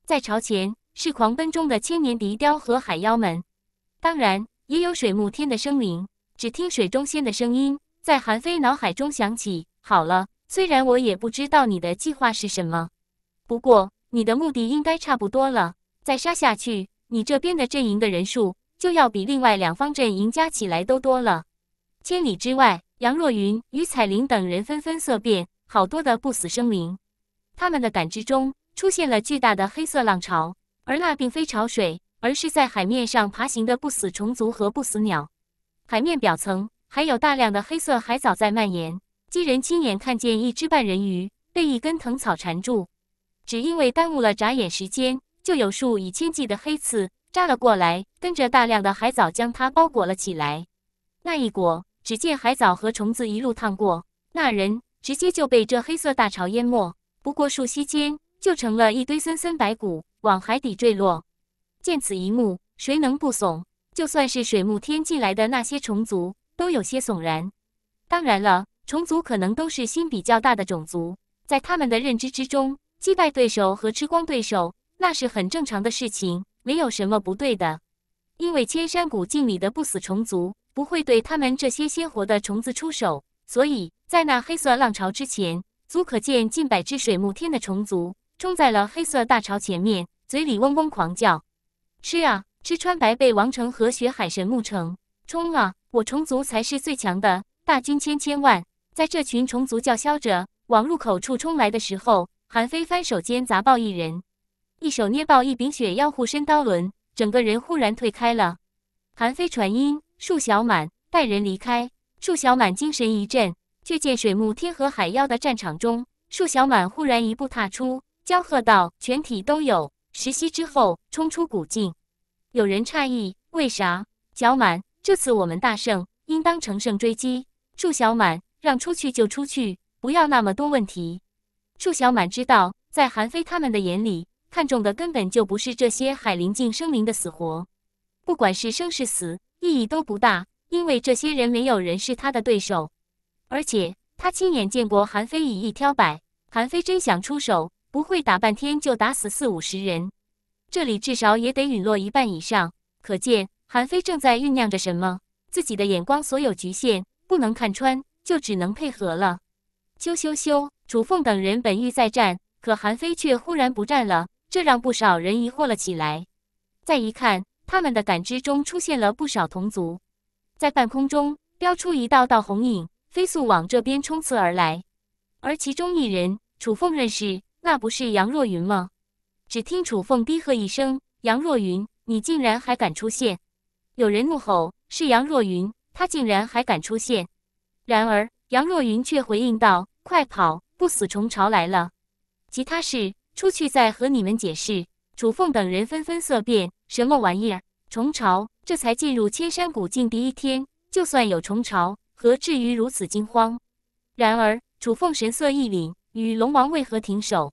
在潮前是狂奔中的千年迪雕和海妖们，当然也有水木天的生灵。只听水中仙的声音在韩非脑海中响起：“好了，虽然我也不知道你的计划是什么，不过你的目的应该差不多了。再杀下去，你这边的阵营的人数就要比另外两方阵营加起来都多了。”千里之外。杨若云、于彩玲等人纷纷色变，好多的不死生灵。他们的感知中出现了巨大的黑色浪潮，而那并非潮水，而是在海面上爬行的不死虫族和不死鸟。海面表层还有大量的黑色海藻在蔓延。机人亲眼看见一只半人鱼被一根藤草缠住，只因为耽误了眨眼时间，就有数以千计的黑刺扎了过来，跟着大量的海藻将它包裹了起来。那一裹。只见海藻和虫子一路烫过，那人直接就被这黑色大潮淹没。不过数息间，就成了一堆森森白骨，往海底坠落。见此一幕，谁能不怂？就算是水木天进来的那些虫族，都有些悚然。当然了，虫族可能都是心比较大的种族，在他们的认知之中，击败对手和吃光对手，那是很正常的事情，没有什么不对的。因为千山谷境里的不死虫族。不会对他们这些鲜活的虫子出手，所以在那黑色浪潮之前，足可见近百只水木天的虫族冲在了黑色大潮前面，嘴里嗡嗡狂叫：“吃啊！吃穿白背王城和雪海神木城冲啊！我虫族才是最强的，大军千千万！”在这群虫族叫嚣着往入口处冲来的时候，韩非翻手间砸爆一人，一手捏爆一柄雪妖护身刀轮，整个人忽然退开了。韩非传音。树小满带人离开。树小满精神一振，却见水木天河海妖的战场中，树小满忽然一步踏出，娇喝道：“全体都有，十息之后冲出古境！”有人诧异：“为啥？”小满，这次我们大胜，应当乘胜追击。树小满让出去就出去，不要那么多问题。树小满知道，在韩非他们的眼里，看中的根本就不是这些海灵境生灵的死活，不管是生是死。意义都不大，因为这些人没有人是他的对手，而且他亲眼见过韩非以一挑百。韩非真想出手，不会打半天就打死四五十人，这里至少也得陨落一半以上。可见韩非正在酝酿着什么。自己的眼光所有局限，不能看穿，就只能配合了。秋羞羞！楚凤等人本欲再战，可韩非却忽然不战了，这让不少人疑惑了起来。再一看。他们的感知中出现了不少同族，在半空中飙出一道道红影，飞速往这边冲刺而来。而其中一人楚凤认识，那不是杨若云吗？只听楚凤低喝一声：“杨若云，你竟然还敢出现！”有人怒吼：“是杨若云，他竟然还敢出现！”然而杨若云却回应道：“快跑，不死虫潮来了！其他事出去再和你们解释。”楚凤等人纷纷色变。什么玩意儿？虫巢，这才进入千山古境第一天，就算有虫巢，何至于如此惊慌？然而楚凤神色一凛，与龙王为何停手？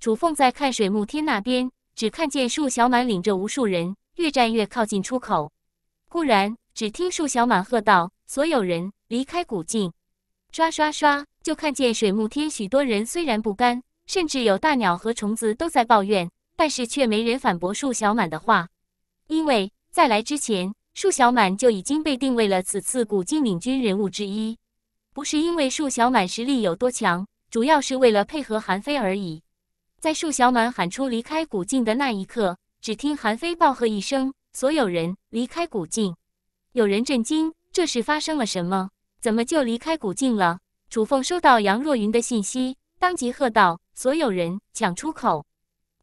楚凤在看水木天那边，只看见树小满领着无数人越战越靠近出口。忽然，只听树小满喝道：“所有人离开古境！”刷刷刷，就看见水木天许多人虽然不甘，甚至有大鸟和虫子都在抱怨。但是却没人反驳树小满的话，因为在来之前，树小满就已经被定位了此次古晋领军人物之一。不是因为树小满实力有多强，主要是为了配合韩非而已。在树小满喊出离开古晋的那一刻，只听韩非暴喝一声：“所有人离开古晋！”有人震惊：“这是发生了什么？怎么就离开古晋了？”楚凤收到杨若云的信息，当即喝道：“所有人，抢出口！”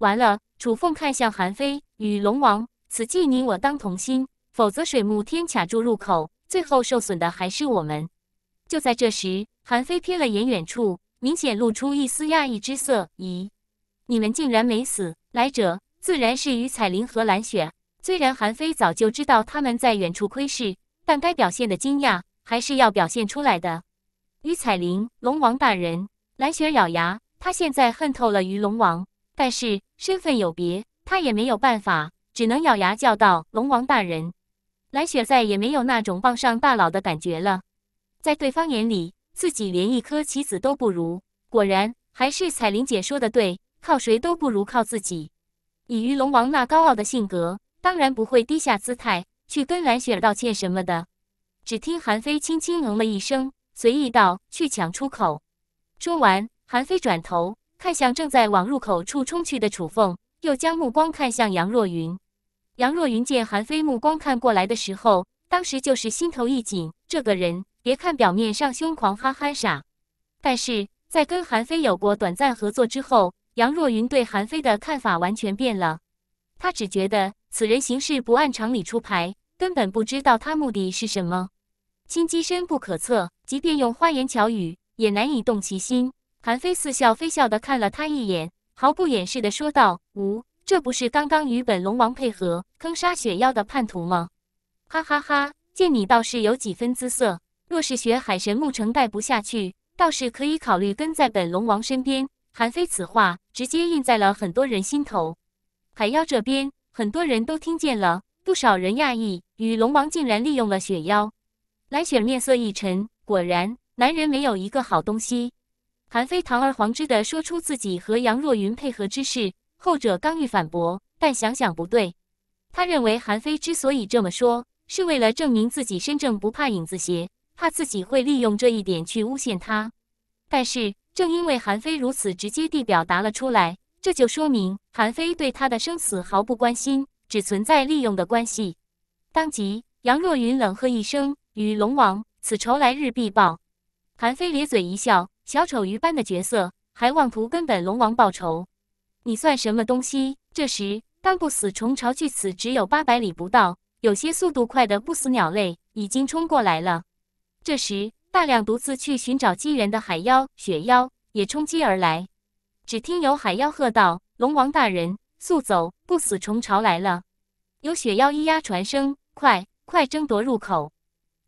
完了，楚凤看向韩非与龙王，此计你我当同心，否则水木天卡住入口，最后受损的还是我们。就在这时，韩非瞥了眼远处，明显露出一丝讶异之色。咦，你们竟然没死？来者自然是于彩玲和蓝雪。虽然韩非早就知道他们在远处窥视，但该表现的惊讶还是要表现出来的。于彩玲，龙王大人，蓝雪咬牙，他现在恨透了于龙王，但是。身份有别，他也没有办法，只能咬牙叫道：“龙王大人！”蓝雪再也没有那种傍上大佬的感觉了，在对方眼里，自己连一颗棋子都不如。果然，还是彩铃姐说的对，靠谁都不如靠自己。以于龙王那高傲的性格，当然不会低下姿态去跟蓝雪道歉什么的。只听韩非轻轻嗯了一声，随意道：“去抢出口。”说完，韩非转头。看向正在往入口处冲去的楚凤，又将目光看向杨若云。杨若云见韩非目光看过来的时候，当时就是心头一紧。这个人，别看表面上凶狂憨憨傻，但是在跟韩非有过短暂合作之后，杨若云对韩非的看法完全变了。他只觉得此人行事不按常理出牌，根本不知道他目的是什么，心机深不可测，即便用花言巧语也难以动其心。韩非似笑非笑的看了他一眼，毫不掩饰的说道：“无，这不是刚刚与本龙王配合坑杀雪妖的叛徒吗？”哈哈哈，见你倒是有几分姿色，若是学海神沐城待不下去，倒是可以考虑跟在本龙王身边。”韩非此话直接印在了很多人心头。海妖这边，很多人都听见了，不少人讶异，与龙王竟然利用了雪妖。蓝雪面色一沉，果然，男人没有一个好东西。韩非堂而皇之的说出自己和杨若云配合之事，后者刚欲反驳，但想想不对。他认为韩非之所以这么说，是为了证明自己身正不怕影子斜，怕自己会利用这一点去诬陷他。但是正因为韩非如此直接地表达了出来，这就说明韩非对他的生死毫不关心，只存在利用的关系。当即，杨若云冷喝一声：“与龙王，此仇来日必报。”韩非咧嘴一笑。小丑鱼般的角色，还妄图跟本龙王报仇，你算什么东西？这时，当不死虫巢距此只有八百里不到，有些速度快的不死鸟类已经冲过来了。这时，大量独自去寻找机缘的海妖、雪妖也冲击而来。只听有海妖喝道：“龙王大人，速走！不死虫巢来了！”有雪妖咿呀传声：“快，快争夺入口！”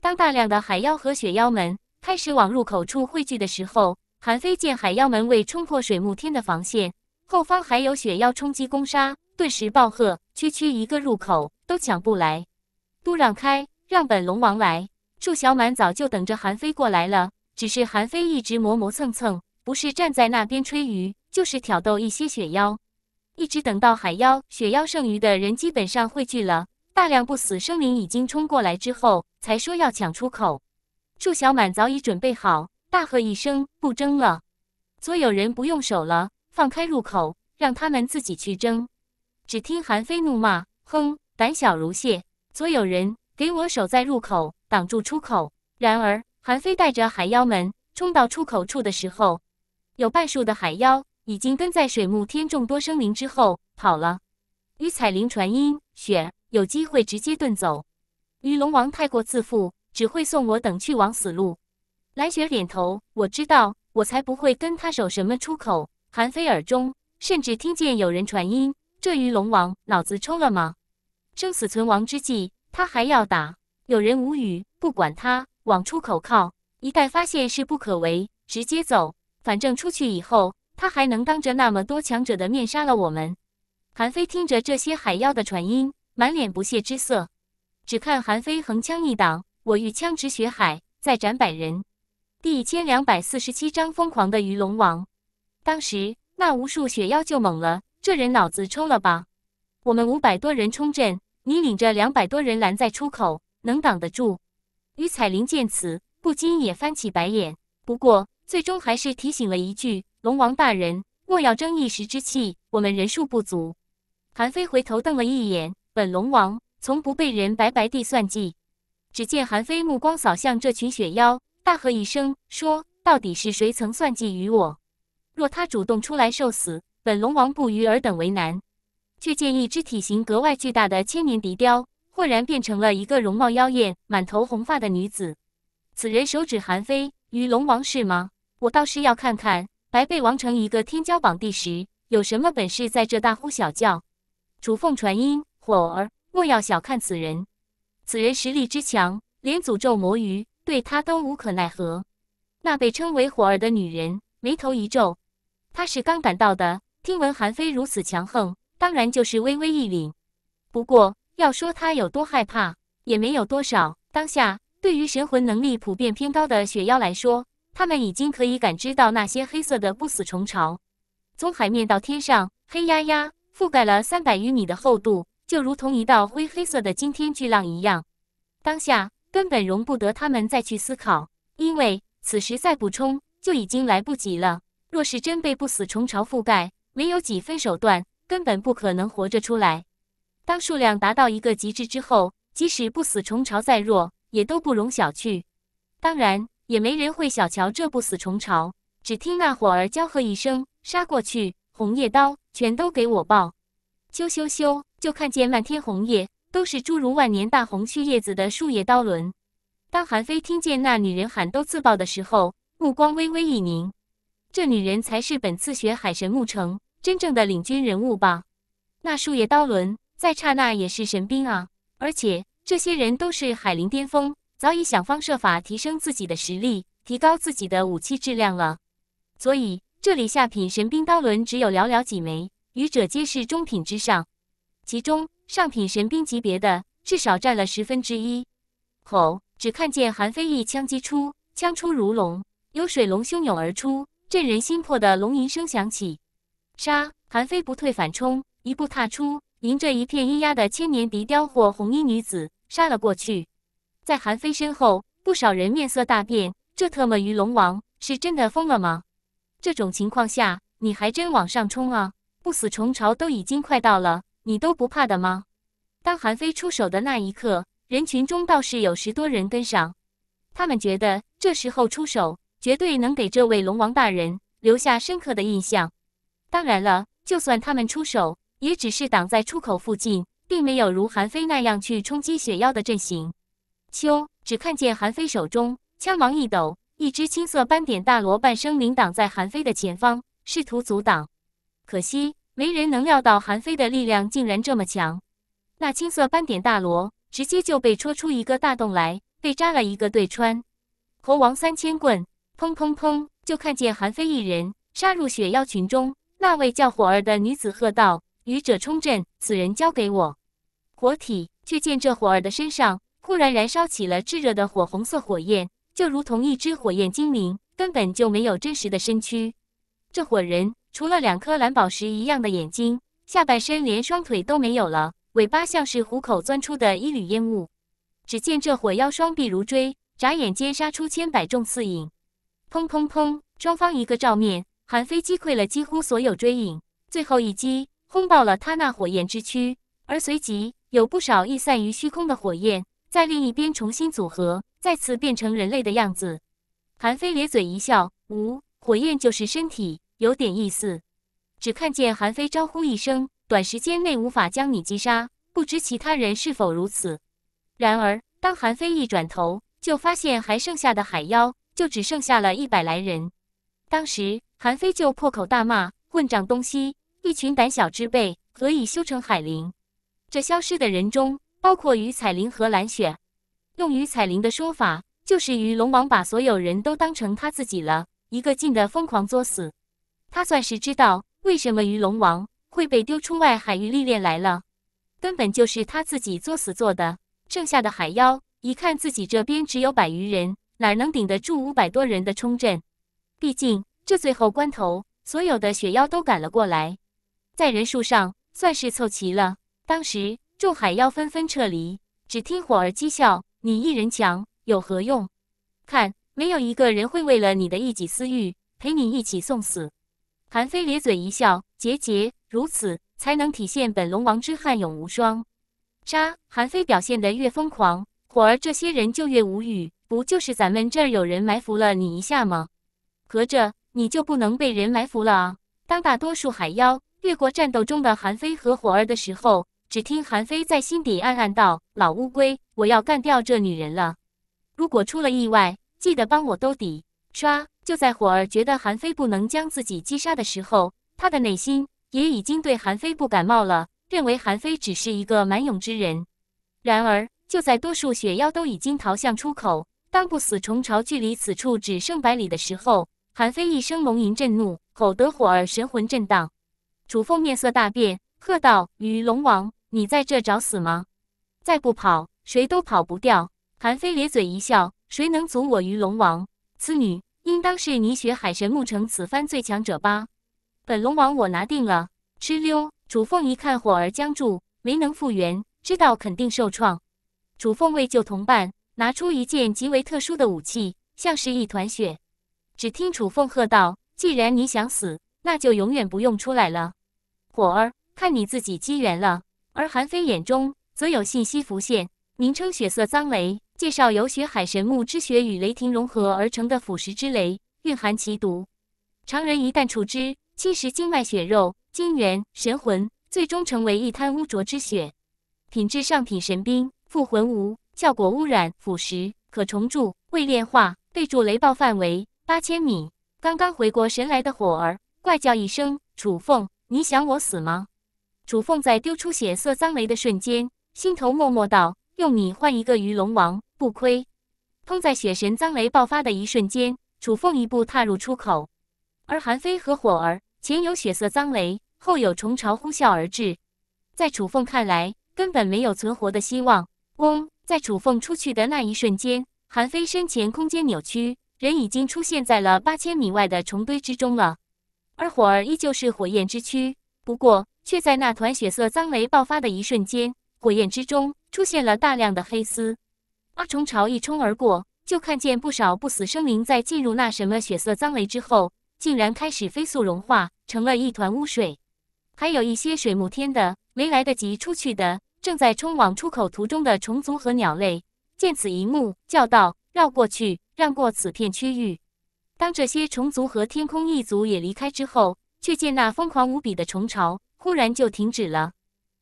当大量的海妖和雪妖们。开始往入口处汇聚的时候，韩非见海妖门卫冲破水幕天的防线，后方还有雪妖冲击攻杀，顿时暴喝：“区区一个入口都抢不来，都让开，让本龙王来！”祝小满早就等着韩非过来了，只是韩非一直磨磨蹭蹭，不是站在那边吹鱼，就是挑逗一些雪妖，一直等到海妖、雪妖剩余的人基本上汇聚了，大量不死生灵已经冲过来之后，才说要抢出口。祝小满早已准备好，大喝一声：“不争了！”所有人不用守了，放开入口，让他们自己去争。只听韩非怒骂：“哼，胆小如蟹！”所有人给我守在入口，挡住出口。然而，韩非带着海妖们冲到出口处的时候，有半数的海妖已经跟在水木天众多生灵之后跑了。与彩铃传音：“雪有机会直接遁走。”鱼龙王太过自负。只会送我等去往死路。蓝雪点头，我知道，我才不会跟他守什么出口。韩非耳中甚至听见有人传音：“这鱼龙王脑子抽了吗？生死存亡之际，他还要打？”有人无语，不管他，往出口靠。一旦发现是不可为，直接走。反正出去以后，他还能当着那么多强者的面杀了我们。韩非听着这些海妖的传音，满脸不屑之色。只看韩非横枪一挡。我欲枪指血海，再斩百人。第一千两百四十七章：疯狂的鱼龙王。当时那无数雪妖就懵了，这人脑子抽了吧？我们五百多人冲阵，你领着两百多人拦在出口，能挡得住？于彩玲见此，不禁也翻起白眼，不过最终还是提醒了一句：“龙王大人，莫要争一时之气，我们人数不足。”韩非回头瞪了一眼：“本龙王从不被人白白地算计。”只见韩非目光扫向这群雪妖，大喝一声，说：“到底是谁曾算计于我？若他主动出来受死，本龙王不与尔等为难。”却见一只体型格外巨大的千年笛雕，豁然变成了一个容貌妖艳、满头红发的女子。此人手指韩非与龙王是吗？我倒是要看看白背王成一个天骄榜第十有什么本事，在这大呼小叫。楚凤传音：“火儿，莫要小看此人。”此人实力之强，连诅咒魔鱼对他都无可奈何。那被称为火儿的女人眉头一皱，她是刚赶到的，听闻韩非如此强横，当然就是微微一凛。不过要说她有多害怕，也没有多少。当下，对于神魂能力普遍偏高的雪妖来说，他们已经可以感知到那些黑色的不死虫巢，从海面到天上，黑压压覆盖了三百余米的厚度。就如同一道灰黑色的惊天巨浪一样，当下根本容不得他们再去思考，因为此时再不冲就已经来不及了。若是真被不死虫潮覆盖，没有几分手段，根本不可能活着出来。当数量达到一个极致之后，即使不死虫潮再弱，也都不容小觑。当然，也没人会小瞧这不死虫潮。只听那火儿娇喝一声：“杀过去！”红叶刀全都给我爆！咻咻咻！就看见漫天红叶，都是诸如万年大红血叶子的树叶刀轮。当韩非听见那女人喊都自爆的时候，目光微微一凝。这女人才是本次学海神木城真正的领军人物吧？那树叶刀轮，在刹那也是神兵啊！而且这些人都是海灵巅峰，早已想方设法提升自己的实力，提高自己的武器质量了。所以这里下品神兵刀轮只有寥寥几枚，愚者皆是中品之上。其中上品神兵级别的至少占了十分之一。吼！只看见韩非一枪击出，枪出如龙，有水龙汹涌而出，震人心魄的龙吟声响起。杀！韩非不退反冲，一步踏出，迎着一片阴压的千年笛雕或红衣女子杀了过去。在韩非身后，不少人面色大变：这特么鱼龙王是真的疯了吗？这种情况下，你还真往上冲啊！不死虫潮都已经快到了。你都不怕的吗？当韩非出手的那一刻，人群中倒是有十多人跟上，他们觉得这时候出手绝对能给这位龙王大人留下深刻的印象。当然了，就算他们出手，也只是挡在出口附近，并没有如韩非那样去冲击血妖的阵型。秋只看见韩非手中枪芒一抖，一只青色斑点大罗半生灵挡在韩非的前方，试图阻挡，可惜。没人能料到韩非的力量竟然这么强，那青色斑点大罗直接就被戳出一个大洞来，被扎了一个对穿。猴王三千棍，砰砰砰，就看见韩非一人杀入雪妖群中。那位叫火儿的女子喝道：“愚者冲阵，此人交给我。”火体却见这火儿的身上忽然燃烧起了炙热的火红色火焰，就如同一只火焰精灵，根本就没有真实的身躯。这伙人。除了两颗蓝宝石一样的眼睛，下半身连双腿都没有了，尾巴像是虎口钻出的一缕烟雾。只见这火妖双臂如锥，眨眼间杀出千百种刺影，砰砰砰！双方一个照面，韩非击溃了几乎所有追影，最后一击轰爆了他那火焰之躯。而随即有不少逸散于虚空的火焰，在另一边重新组合，再次变成人类的样子。韩非咧嘴一笑：无火焰就是身体。有点意思，只看见韩非招呼一声，短时间内无法将你击杀，不知其他人是否如此。然而，当韩非一转头，就发现还剩下的海妖就只剩下了一百来人。当时韩非就破口大骂：“混账东西！一群胆小之辈，何以修成海灵？”这消失的人中，包括于彩玲和蓝雪。用于彩玲的说法，就是于龙王把所有人都当成他自己了，一个劲的疯狂作死。他算是知道为什么鱼龙王会被丢出外海域历练来了，根本就是他自己作死做的。剩下的海妖一看自己这边只有百余人，哪能顶得住五百多人的冲阵？毕竟这最后关头，所有的雪妖都赶了过来，在人数上算是凑齐了。当时众海妖纷纷撤离，只听火儿讥笑：“你一人强有何用？看，没有一个人会为了你的一己私欲陪你一起送死。”韩非咧嘴一笑：“杰杰，如此才能体现本龙王之悍勇无双。”渣，韩非表现得越疯狂，火儿这些人就越无语。不就是咱们这儿有人埋伏了你一下吗？合着你就不能被人埋伏了啊！当大多数海妖越过战斗中的韩非和火儿的时候，只听韩非在心底暗暗道：“老乌龟，我要干掉这女人了。如果出了意外，记得帮我兜底。”唰！就在火儿觉得韩非不能将自己击杀的时候，他的内心也已经对韩非不感冒了，认为韩非只是一个蛮勇之人。然而，就在多数雪妖都已经逃向出口，当不死虫巢距离此处只剩百里的时候，韩非一声龙吟震怒，吼得火儿神魂震荡。楚凤面色大变，喝道：“鱼龙王，你在这找死吗？再不跑，谁都跑不掉。”韩非咧嘴一笑：“谁能阻我于龙王？”此女应当是你血海神木城此番最强者吧？本龙王我拿定了。哧溜，楚凤一看火儿僵住，没能复原，知道肯定受创。楚凤为救同伴，拿出一件极为特殊的武器，像是一团血。只听楚凤喝道：“既然你想死，那就永远不用出来了。火儿，看你自己机缘了。”而韩非眼中则有信息浮现，名称：血色脏雷。介绍由血海神木之血与雷霆融合而成的腐蚀之雷，蕴含奇毒，常人一旦触之，侵蚀经脉血肉、精元、神魂，最终成为一滩污浊之血。品质上品神兵，复魂无，效果污染、腐蚀，可重铸，未炼化。备注：雷暴范围八千米。刚刚回过神来的火儿怪叫一声：“楚凤，你想我死吗？”楚凤在丢出血色脏雷的瞬间，心头默默道。用你换一个鱼龙王，不亏。碰在血神脏雷爆发的一瞬间，楚凤一步踏入出口，而韩非和火儿前有血色脏雷，后有虫潮呼啸而至。在楚凤看来，根本没有存活的希望。嗡！在楚凤出去的那一瞬间，韩非身前空间扭曲，人已经出现在了八千米外的虫堆之中了。而火儿依旧是火焰之躯，不过却在那团血色脏雷爆发的一瞬间。火焰之中出现了大量的黑丝，阿虫巢一冲而过，就看见不少不死生灵在进入那什么血色脏雷之后，竟然开始飞速融化，成了一团污水。还有一些水幕天的没来得及出去的，正在冲往出口途中的虫族和鸟类，见此一幕，叫道：“绕过去，让过此片区域。”当这些虫族和天空一族也离开之后，却见那疯狂无比的虫巢忽然就停止了，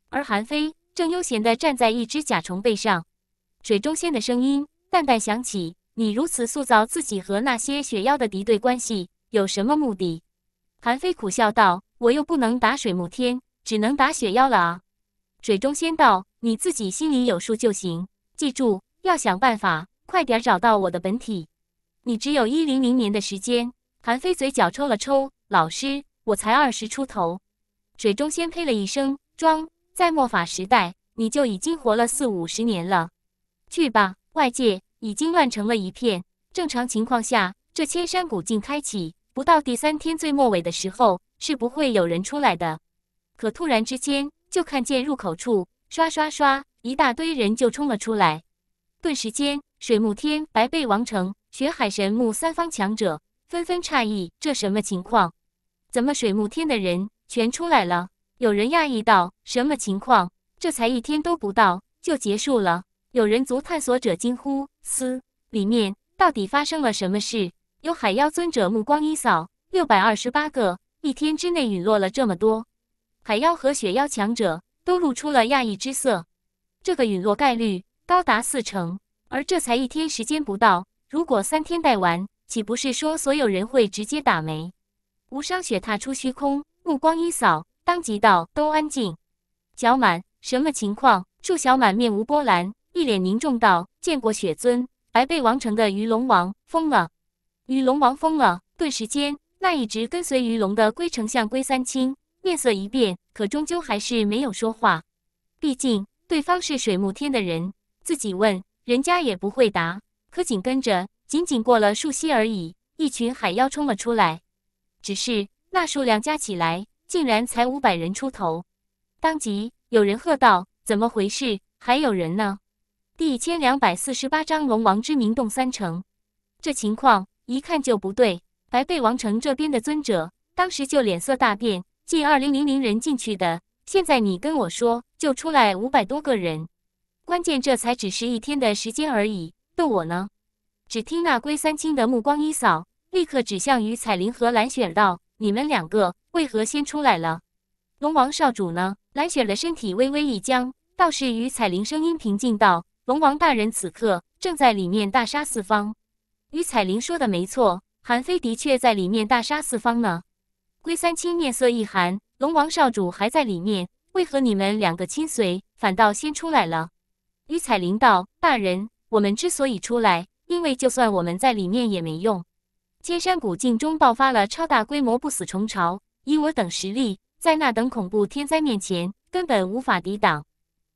而韩非。正悠闲地站在一只甲虫背上，水中仙的声音淡淡响起：“你如此塑造自己和那些雪妖的敌对关系，有什么目的？”韩非苦笑道：“我又不能打水木天，只能打雪妖了啊。”水中仙道：“你自己心里有数就行，记住要想办法快点找到我的本体。你只有一零零年的时间。”韩非嘴角抽了抽：“老师，我才二十出头。”水中仙呸了一声：“装。”在末法时代，你就已经活了四五十年了。去吧，外界已经乱成了一片。正常情况下，这千山古境开启不到第三天最末尾的时候，是不会有人出来的。可突然之间，就看见入口处刷刷刷一大堆人就冲了出来。顿时间，水木天、白贝王城、雪海神木三方强者纷纷诧异：这什么情况？怎么水木天的人全出来了？有人讶异道：“什么情况？这才一天都不到就结束了。”有人族探索者惊呼：“嘶，里面到底发生了什么事？”有海妖尊者目光一扫，六百二十八个，一天之内陨落了这么多，海妖和雪妖强者都露出了讶异之色。这个陨落概率高达四成，而这才一天时间不到，如果三天带完，岂不是说所有人会直接打没？无伤雪踏出虚空，目光一扫。当即道：“都安静。”小满，什么情况？”祝小满面无波澜，一脸凝重道：“见过雪尊，白背王城的鱼龙王疯了，鱼龙王疯了！”顿时间，那一直跟随鱼龙的龟丞相龟三清面色一变，可终究还是没有说话。毕竟对方是水木天的人，自己问人家也不会答。可紧跟着，仅仅过了数息而已，一群海妖冲了出来。只是那数量加起来。竟然才五百人出头，当即有人喝道：“怎么回事？还有人呢？”第千两百四十八章龙王之名动三成，这情况一看就不对。白贝王城这边的尊者当时就脸色大变，近二零零零人进去的，现在你跟我说就出来五百多个人，关键这才只是一天的时间而已。逗我呢？只听那龟三清的目光一扫，立刻指向于彩玲和蓝雪道：“你们两个。”为何先出来了，龙王少主呢？蓝雪的身体微微一僵。道士于彩玲声音平静道：“龙王大人此刻正在里面大杀四方。”于彩玲说的没错，韩非的确在里面大杀四方呢。龟三清面色一寒：“龙王少主还在里面，为何你们两个亲随反倒先出来了？”于彩玲道：“大人，我们之所以出来，因为就算我们在里面也没用。千山古境中爆发了超大规模不死虫潮。”以我等实力，在那等恐怖天灾面前，根本无法抵挡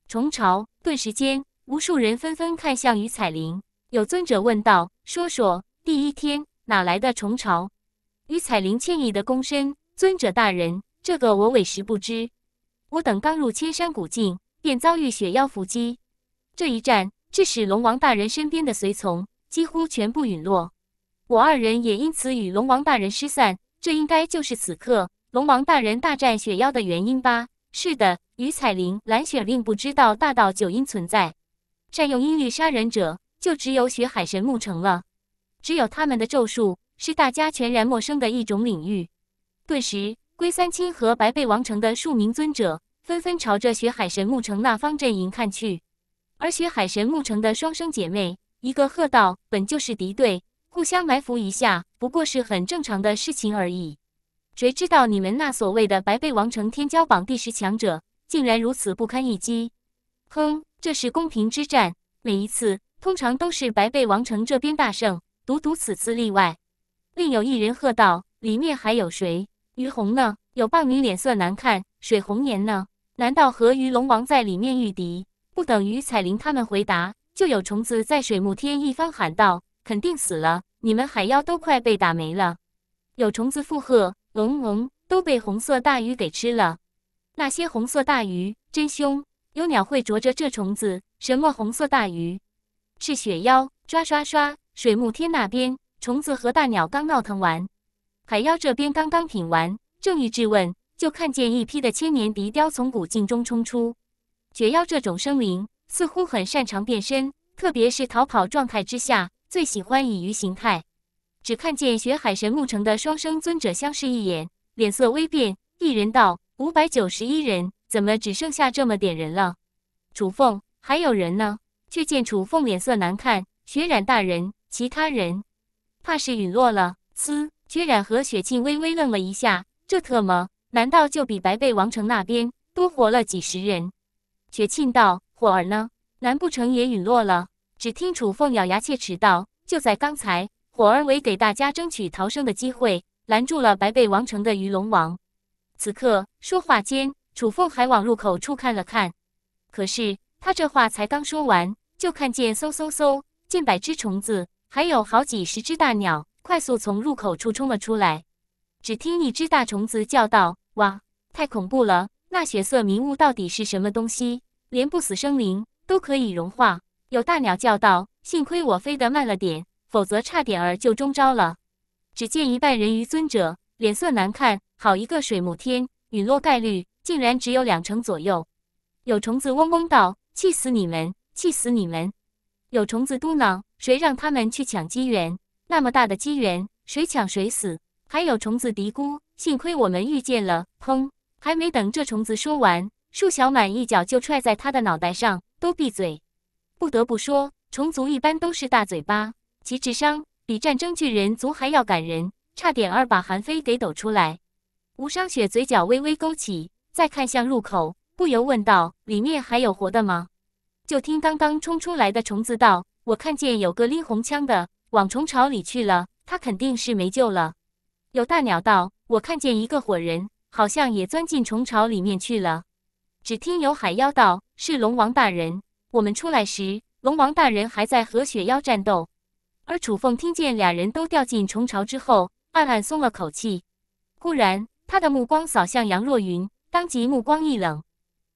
虫潮。顿时间，无数人纷纷看向于彩玲。有尊者问道：“说说第一天哪来的虫潮？”于彩玲歉意的躬身：“尊者大人，这个我委实不知。我等刚入千山古境，便遭遇雪妖伏击，这一战致使龙王大人身边的随从几乎全部陨落，我二人也因此与龙王大人失散。这应该就是此刻。”龙王大人大战雪妖的原因吧？是的，于彩铃、蓝雪令不知道大道九阴存在，占用阴域杀人者，就只有雪海神木城了。只有他们的咒术是大家全然陌生的一种领域。顿时，龟三清和白贝王城的数名尊者纷纷朝着雪海神木城那方阵营看去。而雪海神木城的双生姐妹一个喝道：“本就是敌对，互相埋伏一下，不过是很正常的事情而已。”谁知道你们那所谓的白贝王城天骄榜第十强者竟然如此不堪一击？哼，这是公平之战，每一次通常都是白贝王城这边大胜，独独此次例外。另有一人喝道：“里面还有谁？于红呢？有半女脸色难看，水红颜呢？难道和鱼龙王在里面遇敌，不等于彩铃他们回答？就有虫子在水木天一方喊道：肯定死了！你们海妖都快被打没了。有虫子附和。”嗡嗡，都被红色大鱼给吃了。那些红色大鱼真凶，有鸟会啄着这虫子。什么红色大鱼？是雪妖！抓刷刷！水木天那边，虫子和大鸟刚闹腾完，海妖这边刚刚品完，正欲质问，就看见一批的千年笛雕从古镜中冲出。雪妖这种生灵似乎很擅长变身，特别是逃跑状态之下，最喜欢以鱼形态。只看见雪海神木城的双生尊者相视一眼，脸色微变。一人道：“五百九十一人，怎么只剩下这么点人了？”楚凤，还有人呢？却见楚凤脸色难看。雪染大人，其他人，怕是陨落了。嘶！薛染和雪沁微微愣了一下，这特么，难道就比白贝王城那边多活了几十人？雪沁道：“火儿呢？难不成也陨落了？”只听楚凤咬牙切齿道：“就在刚才。”火儿为给大家争取逃生的机会，拦住了白贝王城的鱼龙王。此刻说话间，楚凤还往入口处看了看。可是他这话才刚说完，就看见嗖嗖嗖，近百只虫子，还有好几十只大鸟，快速从入口处冲了出来。只听一只大虫子叫道：“哇，太恐怖了！那血色迷雾到底是什么东西？连不死生灵都可以融化。”有大鸟叫道：“幸亏我飞得慢了点。”否则差点儿就中招了。只见一半人鱼尊者脸色难看，好一个水母天陨落概率竟然只有两成左右。有虫子嗡嗡道：“气死你们，气死你们！”有虫子嘟囔：“谁让他们去抢机缘？那么大的机缘，谁抢谁死。”还有虫子嘀咕：“幸亏我们遇见了。”砰！还没等这虫子说完，树小满一脚就踹在他的脑袋上。都闭嘴！不得不说，虫族一般都是大嘴巴。其智商比战争巨人族还要感人，差点儿把韩非给抖出来。吴商雪嘴角微微勾起，再看向入口，不由问道：“里面还有活的吗？”就听刚刚冲出来的虫子道：“我看见有个拎红枪的往虫巢里去了，他肯定是没救了。”有大鸟道：“我看见一个火人，好像也钻进虫巢里面去了。”只听有海妖道：“是龙王大人，我们出来时，龙王大人还在和雪妖战斗。”而楚凤听见俩人都掉进虫巢之后，暗暗松了口气。忽然，他的目光扫向杨若云，当即目光一冷。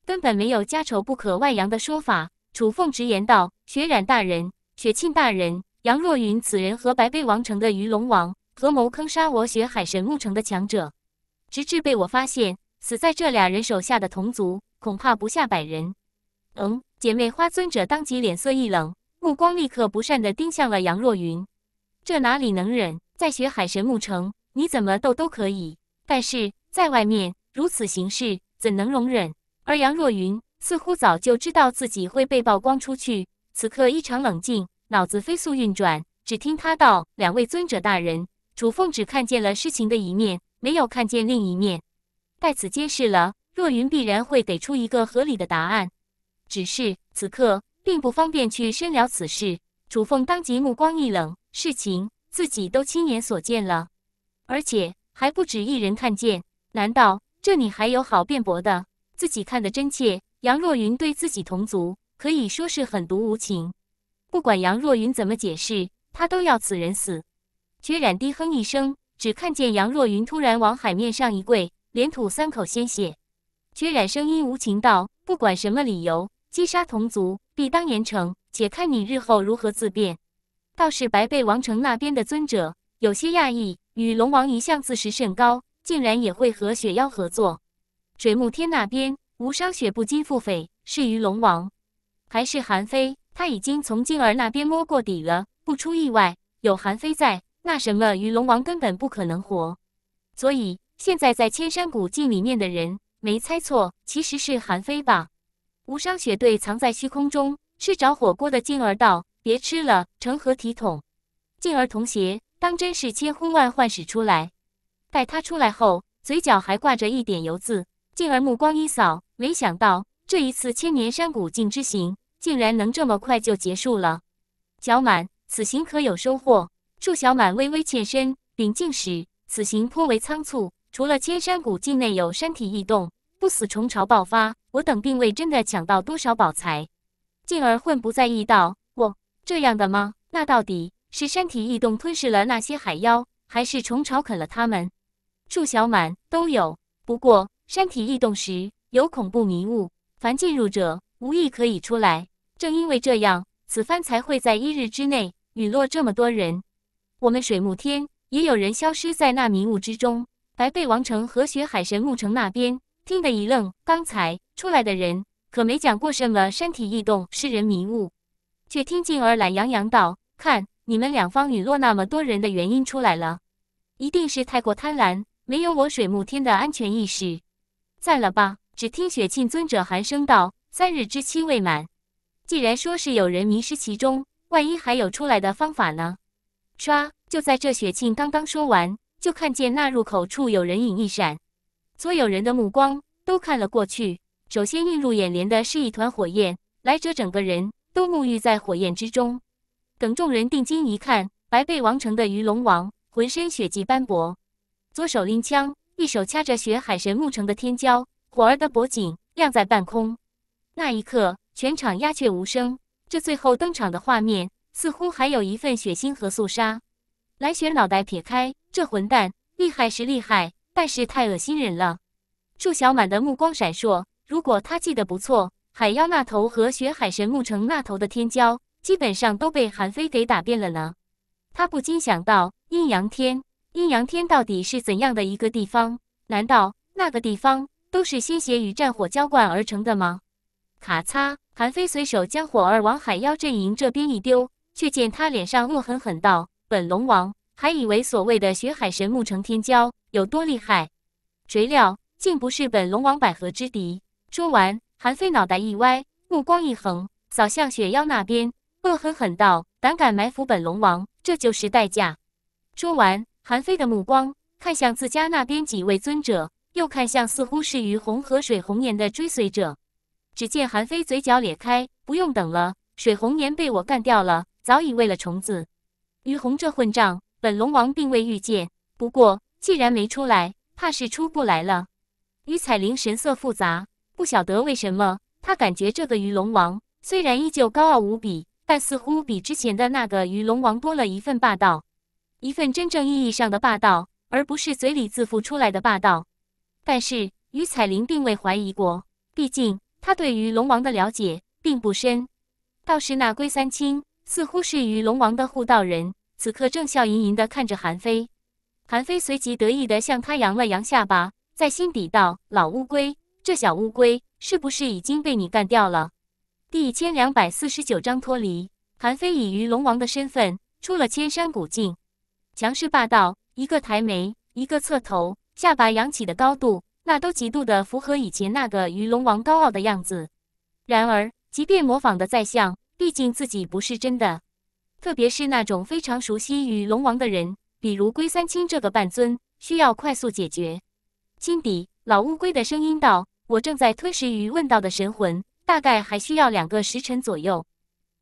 根本没有家仇不可外扬的说法。楚凤直言道：“雪染大人，雪沁大人，杨若云此人和白背王城的鱼龙王合谋坑杀我雪海神木城的强者，直至被我发现，死在这俩人手下的同族恐怕不下百人。”嗯，姐妹花尊者当即脸色一冷。目光立刻不善地盯向了杨若云，这哪里能忍？在雪海神木城，你怎么斗都可以，但是在外面如此行事，怎能容忍？而杨若云似乎早就知道自己会被曝光出去，此刻异常冷静，脑子飞速运转。只听他道：“两位尊者大人，楚凤只看见了事情的一面，没有看见另一面。待此揭示了，若云必然会给出一个合理的答案。只是此刻。”并不方便去深聊此事。楚凤当即目光一冷，事情自己都亲眼所见了，而且还不止一人看见。难道这你还有好辩驳的？自己看得真切。杨若云对自己同族可以说是狠毒无情，不管杨若云怎么解释，他都要此人死。薛染低哼一声，只看见杨若云突然往海面上一跪，连吐三口鲜血。薛染声音无情道：“不管什么理由。”击杀同族，必当严惩。且看你日后如何自辩。倒是白贝王城那边的尊者有些讶异，与龙王一向自视甚高，竟然也会和雪妖合作。水木天那边，无伤雪不禁腹诽：是于龙王，还是韩非？他已经从静儿那边摸过底了，不出意外，有韩非在，那什么与龙王根本不可能活。所以现在在千山古迹里面的人，没猜错，其实是韩非吧？无伤雪队藏在虚空中吃着火锅的静儿道：“别吃了，成何体统？”静儿童鞋，当真是千呼万唤使出来。待他出来后，嘴角还挂着一点油渍。静儿目光一扫，没想到这一次千年山谷境之行，竟然能这么快就结束了。小满，此行可有收获？祝小满微微欠身，禀镜使：“此行颇为仓促，除了千山谷境内有山体异动，不死虫潮爆发。”我等并未真的抢到多少宝财，进而混不在意道：“我这样的吗？那到底是山体异动吞噬了那些海妖，还是虫巢啃了他们？祝小满都有。不过山体异动时有恐怖迷雾，凡进入者无一可以出来。正因为这样，此番才会在一日之内陨落这么多人。我们水木天也有人消失在那迷雾之中。白贝王城和雪海神木城那边。”听得一愣，刚才出来的人可没讲过什么身体异动、失人迷雾，却听静儿懒洋洋道：“看你们两方陨落那么多人的原因出来了，一定是太过贪婪，没有我水木天的安全意识。算了吧。”只听雪沁尊者寒声道：“三日之期未满，既然说是有人迷失其中，万一还有出来的方法呢？”唰，就在这雪沁刚刚说完，就看见那入口处有人影一闪。所有人的目光都看了过去，首先映入眼帘的是一团火焰，来者整个人都沐浴在火焰之中。等众人定睛一看，白背王城的鱼龙王浑身血迹斑驳，左手拎枪，一手掐着血海神木城的天骄火儿的脖颈，亮在半空。那一刻，全场鸦雀无声。这最后登场的画面，似乎还有一份血腥和肃杀。来雪脑袋撇开，这混蛋厉害是厉害。但是太恶心人了！祝小满的目光闪烁。如果他记得不错，海妖那头和雪海神木城那头的天骄，基本上都被韩非给打遍了呢。他不禁想到：阴阳天，阴阳天到底是怎样的一个地方？难道那个地方都是鲜血与战火浇灌而成的吗？咔嚓！韩非随手将火儿往海妖阵营这边一丢，却见他脸上恶狠狠道：“本龙王！”还以为所谓的雪海神木成天骄有多厉害，谁料竟不是本龙王百合之敌。说完，韩非脑袋一歪，目光一横，扫向雪妖那边，恶狠狠道：“胆敢埋伏本龙王，这就是代价。”说完，韩非的目光看向自家那边几位尊者，又看向似乎是于红和水红颜的追随者。只见韩非嘴角咧开：“不用等了，水红颜被我干掉了，早已喂了虫子。于红这混账！”本龙王并未遇见，不过既然没出来，怕是出不来了。于彩玲神色复杂，不晓得为什么，她感觉这个鱼龙王虽然依旧高傲无比，但似乎比之前的那个鱼龙王多了一份霸道，一份真正意义上的霸道，而不是嘴里自负出来的霸道。但是于彩玲并未怀疑过，毕竟她对于龙王的了解并不深，倒是那龟三清似乎是鱼龙王的护道人。此刻正笑盈盈的看着韩非，韩非随即得意的向他扬了扬下巴，在心底道：“老乌龟，这小乌龟是不是已经被你干掉了？”第一千两百四十九章脱离。韩非以鱼龙王的身份出了千山古境，强势霸道，一个抬眉，一个侧头，下巴扬起的高度，那都极度的符合以前那个鱼龙王高傲的样子。然而，即便模仿的再像，毕竟自己不是真的。特别是那种非常熟悉与龙王的人，比如龟三清这个半尊，需要快速解决。心底老乌龟的声音道：“我正在吞食于问道的神魂，大概还需要两个时辰左右。”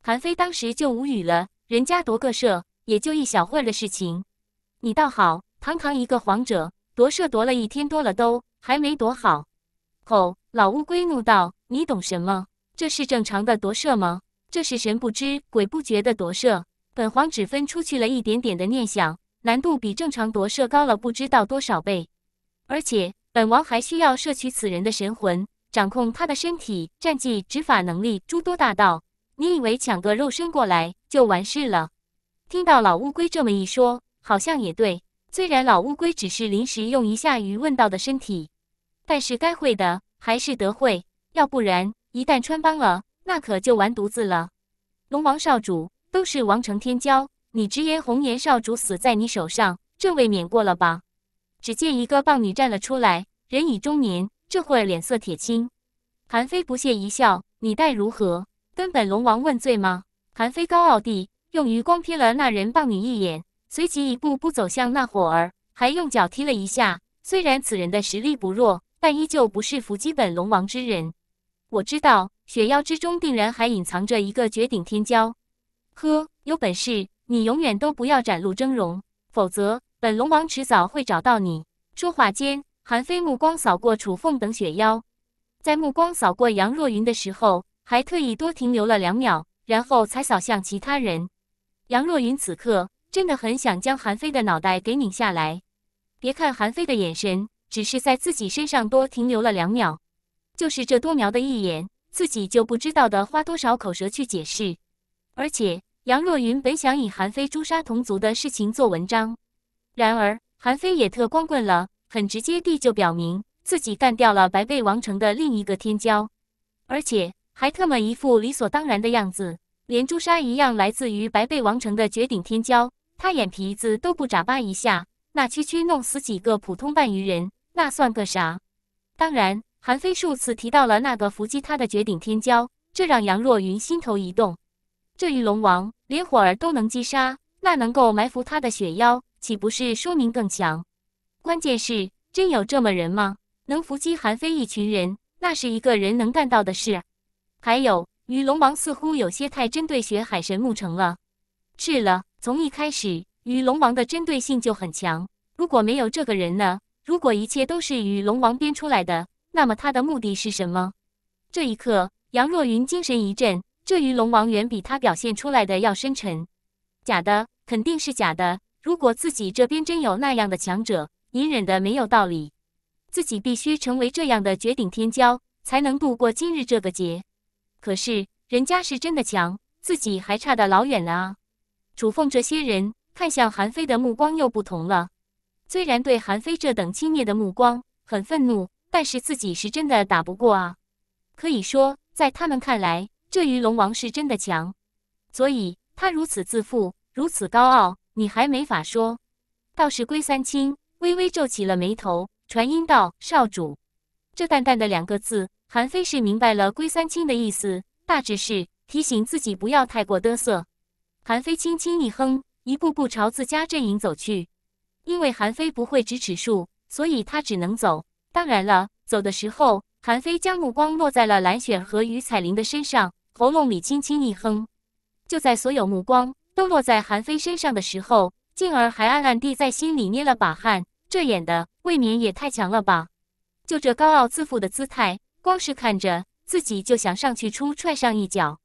韩非当时就无语了，人家夺个舍也就一小会儿的事情，你倒好，堂堂一个皇者，夺舍夺了一天多了都还没夺好。吼！老乌龟怒道：“你懂什么？这是正常的夺舍吗？这是神不知鬼不觉的夺舍！”本皇只分出去了一点点的念想，难度比正常夺舍高了不知道多少倍。而且本王还需要摄取此人的神魂，掌控他的身体、战绩、执法能力诸多大道。你以为抢个肉身过来就完事了？听到老乌龟这么一说，好像也对。虽然老乌龟只是临时用一下余问道的身体，但是该会的还是得会，要不然一旦穿帮了，那可就完犊子了。龙王少主。都是王城天骄，你直言红颜少主死在你手上，这未免过了吧？只见一个棒女站了出来，人已中年，这会儿脸色铁青。韩非不屑一笑：“你待如何？跟本龙王问罪吗？”韩非高傲地用余光瞥了那人棒女一眼，随即一步步走向那伙儿，还用脚踢了一下。虽然此人的实力不弱，但依旧不是伏击本龙王之人。我知道，雪妖之中定然还隐藏着一个绝顶天骄。呵，有本事你永远都不要展露峥嵘，否则本龙王迟早会找到你。说话间，韩非目光扫过楚凤等雪妖，在目光扫过杨若云的时候，还特意多停留了两秒，然后才扫向其他人。杨若云此刻真的很想将韩非的脑袋给拧下来。别看韩非的眼神只是在自己身上多停留了两秒，就是这多瞄的一眼，自己就不知道的花多少口舌去解释，而且。杨若云本想以韩非诛杀同族的事情做文章，然而韩非也特光棍了，很直接地就表明自己干掉了白贝王城的另一个天骄，而且还特么一副理所当然的样子，连朱砂一样来自于白贝王城的绝顶天骄，他眼皮子都不眨巴一下。那区区弄死几个普通半鱼人，那算个啥？当然，韩非数次提到了那个伏击他的绝顶天骄，这让杨若云心头一动。这鱼龙王。连火儿都能击杀，那能够埋伏他的雪妖岂不是说明更强？关键是真有这么人吗？能伏击韩非一群人，那是一个人能干到的事？还有，鱼龙王似乎有些太针对雪海神木城了。是了，从一开始，鱼龙王的针对性就很强。如果没有这个人呢？如果一切都是鱼龙王编出来的，那么他的目的是什么？这一刻，杨若云精神一振。这鱼龙王远比他表现出来的要深沉，假的肯定是假的。如果自己这边真有那样的强者，隐忍的没有道理，自己必须成为这样的绝顶天骄，才能度过今日这个劫。可是人家是真的强，自己还差得老远了啊！楚凤这些人看向韩非的目光又不同了，虽然对韩非这等轻蔑的目光很愤怒，但是自己是真的打不过啊。可以说，在他们看来。这鱼龙王是真的强，所以他如此自负，如此高傲，你还没法说。倒是龟三清微微皱起了眉头，传音道：“少主。”这淡淡的两个字，韩非是明白了龟三清的意思，大致是提醒自己不要太过嘚瑟。韩非轻轻一哼，一步步朝自家阵营走去。因为韩非不会直尺术，所以他只能走。当然了，走的时候，韩非将目光落在了蓝雪和于彩玲的身上。喉咙里轻轻一哼，就在所有目光都落在韩非身上的时候，静儿还暗暗地在心里捏了把汗。这演的未免也太强了吧！就这高傲自负的姿态，光是看着自己就想上去出踹上一脚。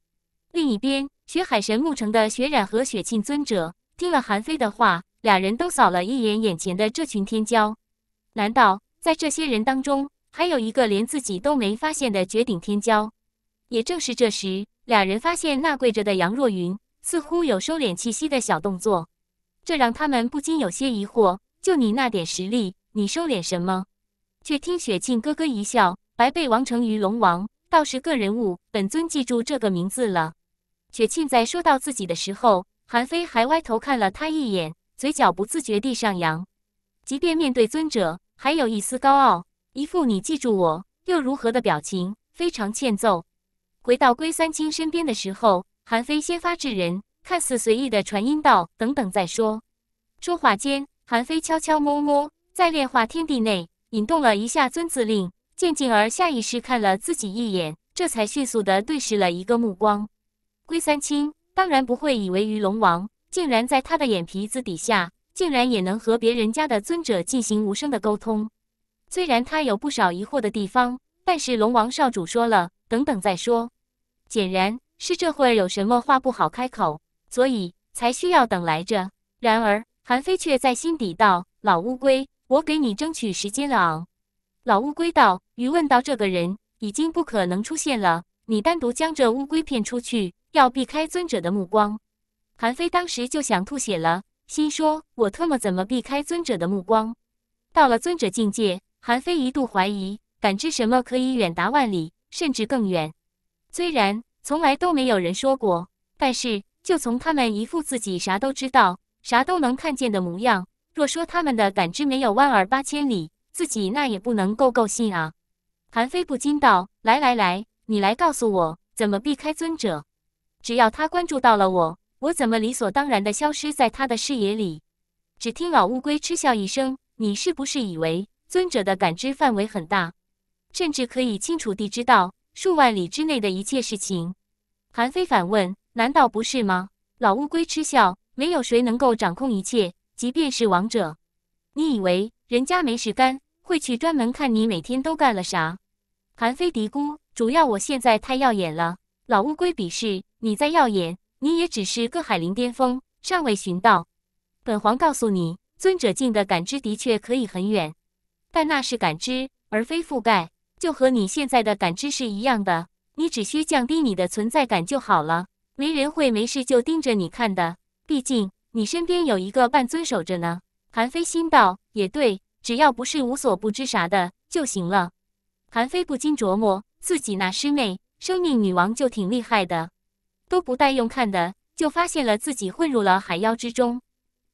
另一边，雪海神木城的雪染和雪沁尊者听了韩非的话，俩人都扫了一眼眼前的这群天骄。难道在这些人当中，还有一个连自己都没发现的绝顶天骄？也正是这时，俩人发现那跪着的杨若云似乎有收敛气息的小动作，这让他们不禁有些疑惑：就你那点实力，你收敛什么？却听雪沁咯咯一笑：“白背王成于龙王，倒是个人物，本尊记住这个名字了。”雪沁在说到自己的时候，韩非还歪头看了他一眼，嘴角不自觉地上扬，即便面对尊者，还有一丝高傲，一副你记住我又如何的表情，非常欠揍。回到龟三清身边的时候，韩非先发制人，看似随意的传音道：“等等再说。”说话间，韩非悄悄摸摸，在炼化天地内引动了一下尊字令。渐进而下意识看了自己一眼，这才迅速的对视了一个目光。龟三清当然不会以为鱼龙王竟然在他的眼皮子底下，竟然也能和别人家的尊者进行无声的沟通。虽然他有不少疑惑的地方，但是龙王少主说了：“等等再说。”显然是这会儿有什么话不好开口，所以才需要等来着。然而韩非却在心底道：“老乌龟，我给你争取时间了。”老乌龟道：“愚问道这个人已经不可能出现了。你单独将这乌龟骗出去，要避开尊者的目光。”韩非当时就想吐血了，心说：“我特么怎么避开尊者的目光？”到了尊者境界，韩非一度怀疑，感知什么可以远达万里，甚至更远。虽然从来都没有人说过，但是就从他们一副自己啥都知道、啥都能看见的模样，若说他们的感知没有万耳八千里，自己那也不能够够信啊。韩非不禁道：“来来来，你来告诉我，怎么避开尊者？只要他关注到了我，我怎么理所当然的消失在他的视野里？”只听老乌龟嗤笑一声：“你是不是以为尊者的感知范围很大，甚至可以清楚地知道？”数万里之内的一切事情，韩非反问：“难道不是吗？”老乌龟嗤笑：“没有谁能够掌控一切，即便是王者。你以为人家没事干，会去专门看你每天都干了啥？”韩非嘀咕：“主要我现在太耀眼了。”老乌龟鄙视：“你再耀眼，你也只是个海灵巅峰，尚未寻到。本皇告诉你，尊者境的感知的确可以很远，但那是感知，而非覆盖。”就和你现在的感知是一样的，你只需降低你的存在感就好了。没人会没事就盯着你看的，毕竟你身边有一个半遵守着呢。韩非心道：也对，只要不是无所不知啥的就行了。韩非不禁琢磨，自己那师妹生命女王就挺厉害的，都不带用看的，就发现了自己混入了海妖之中。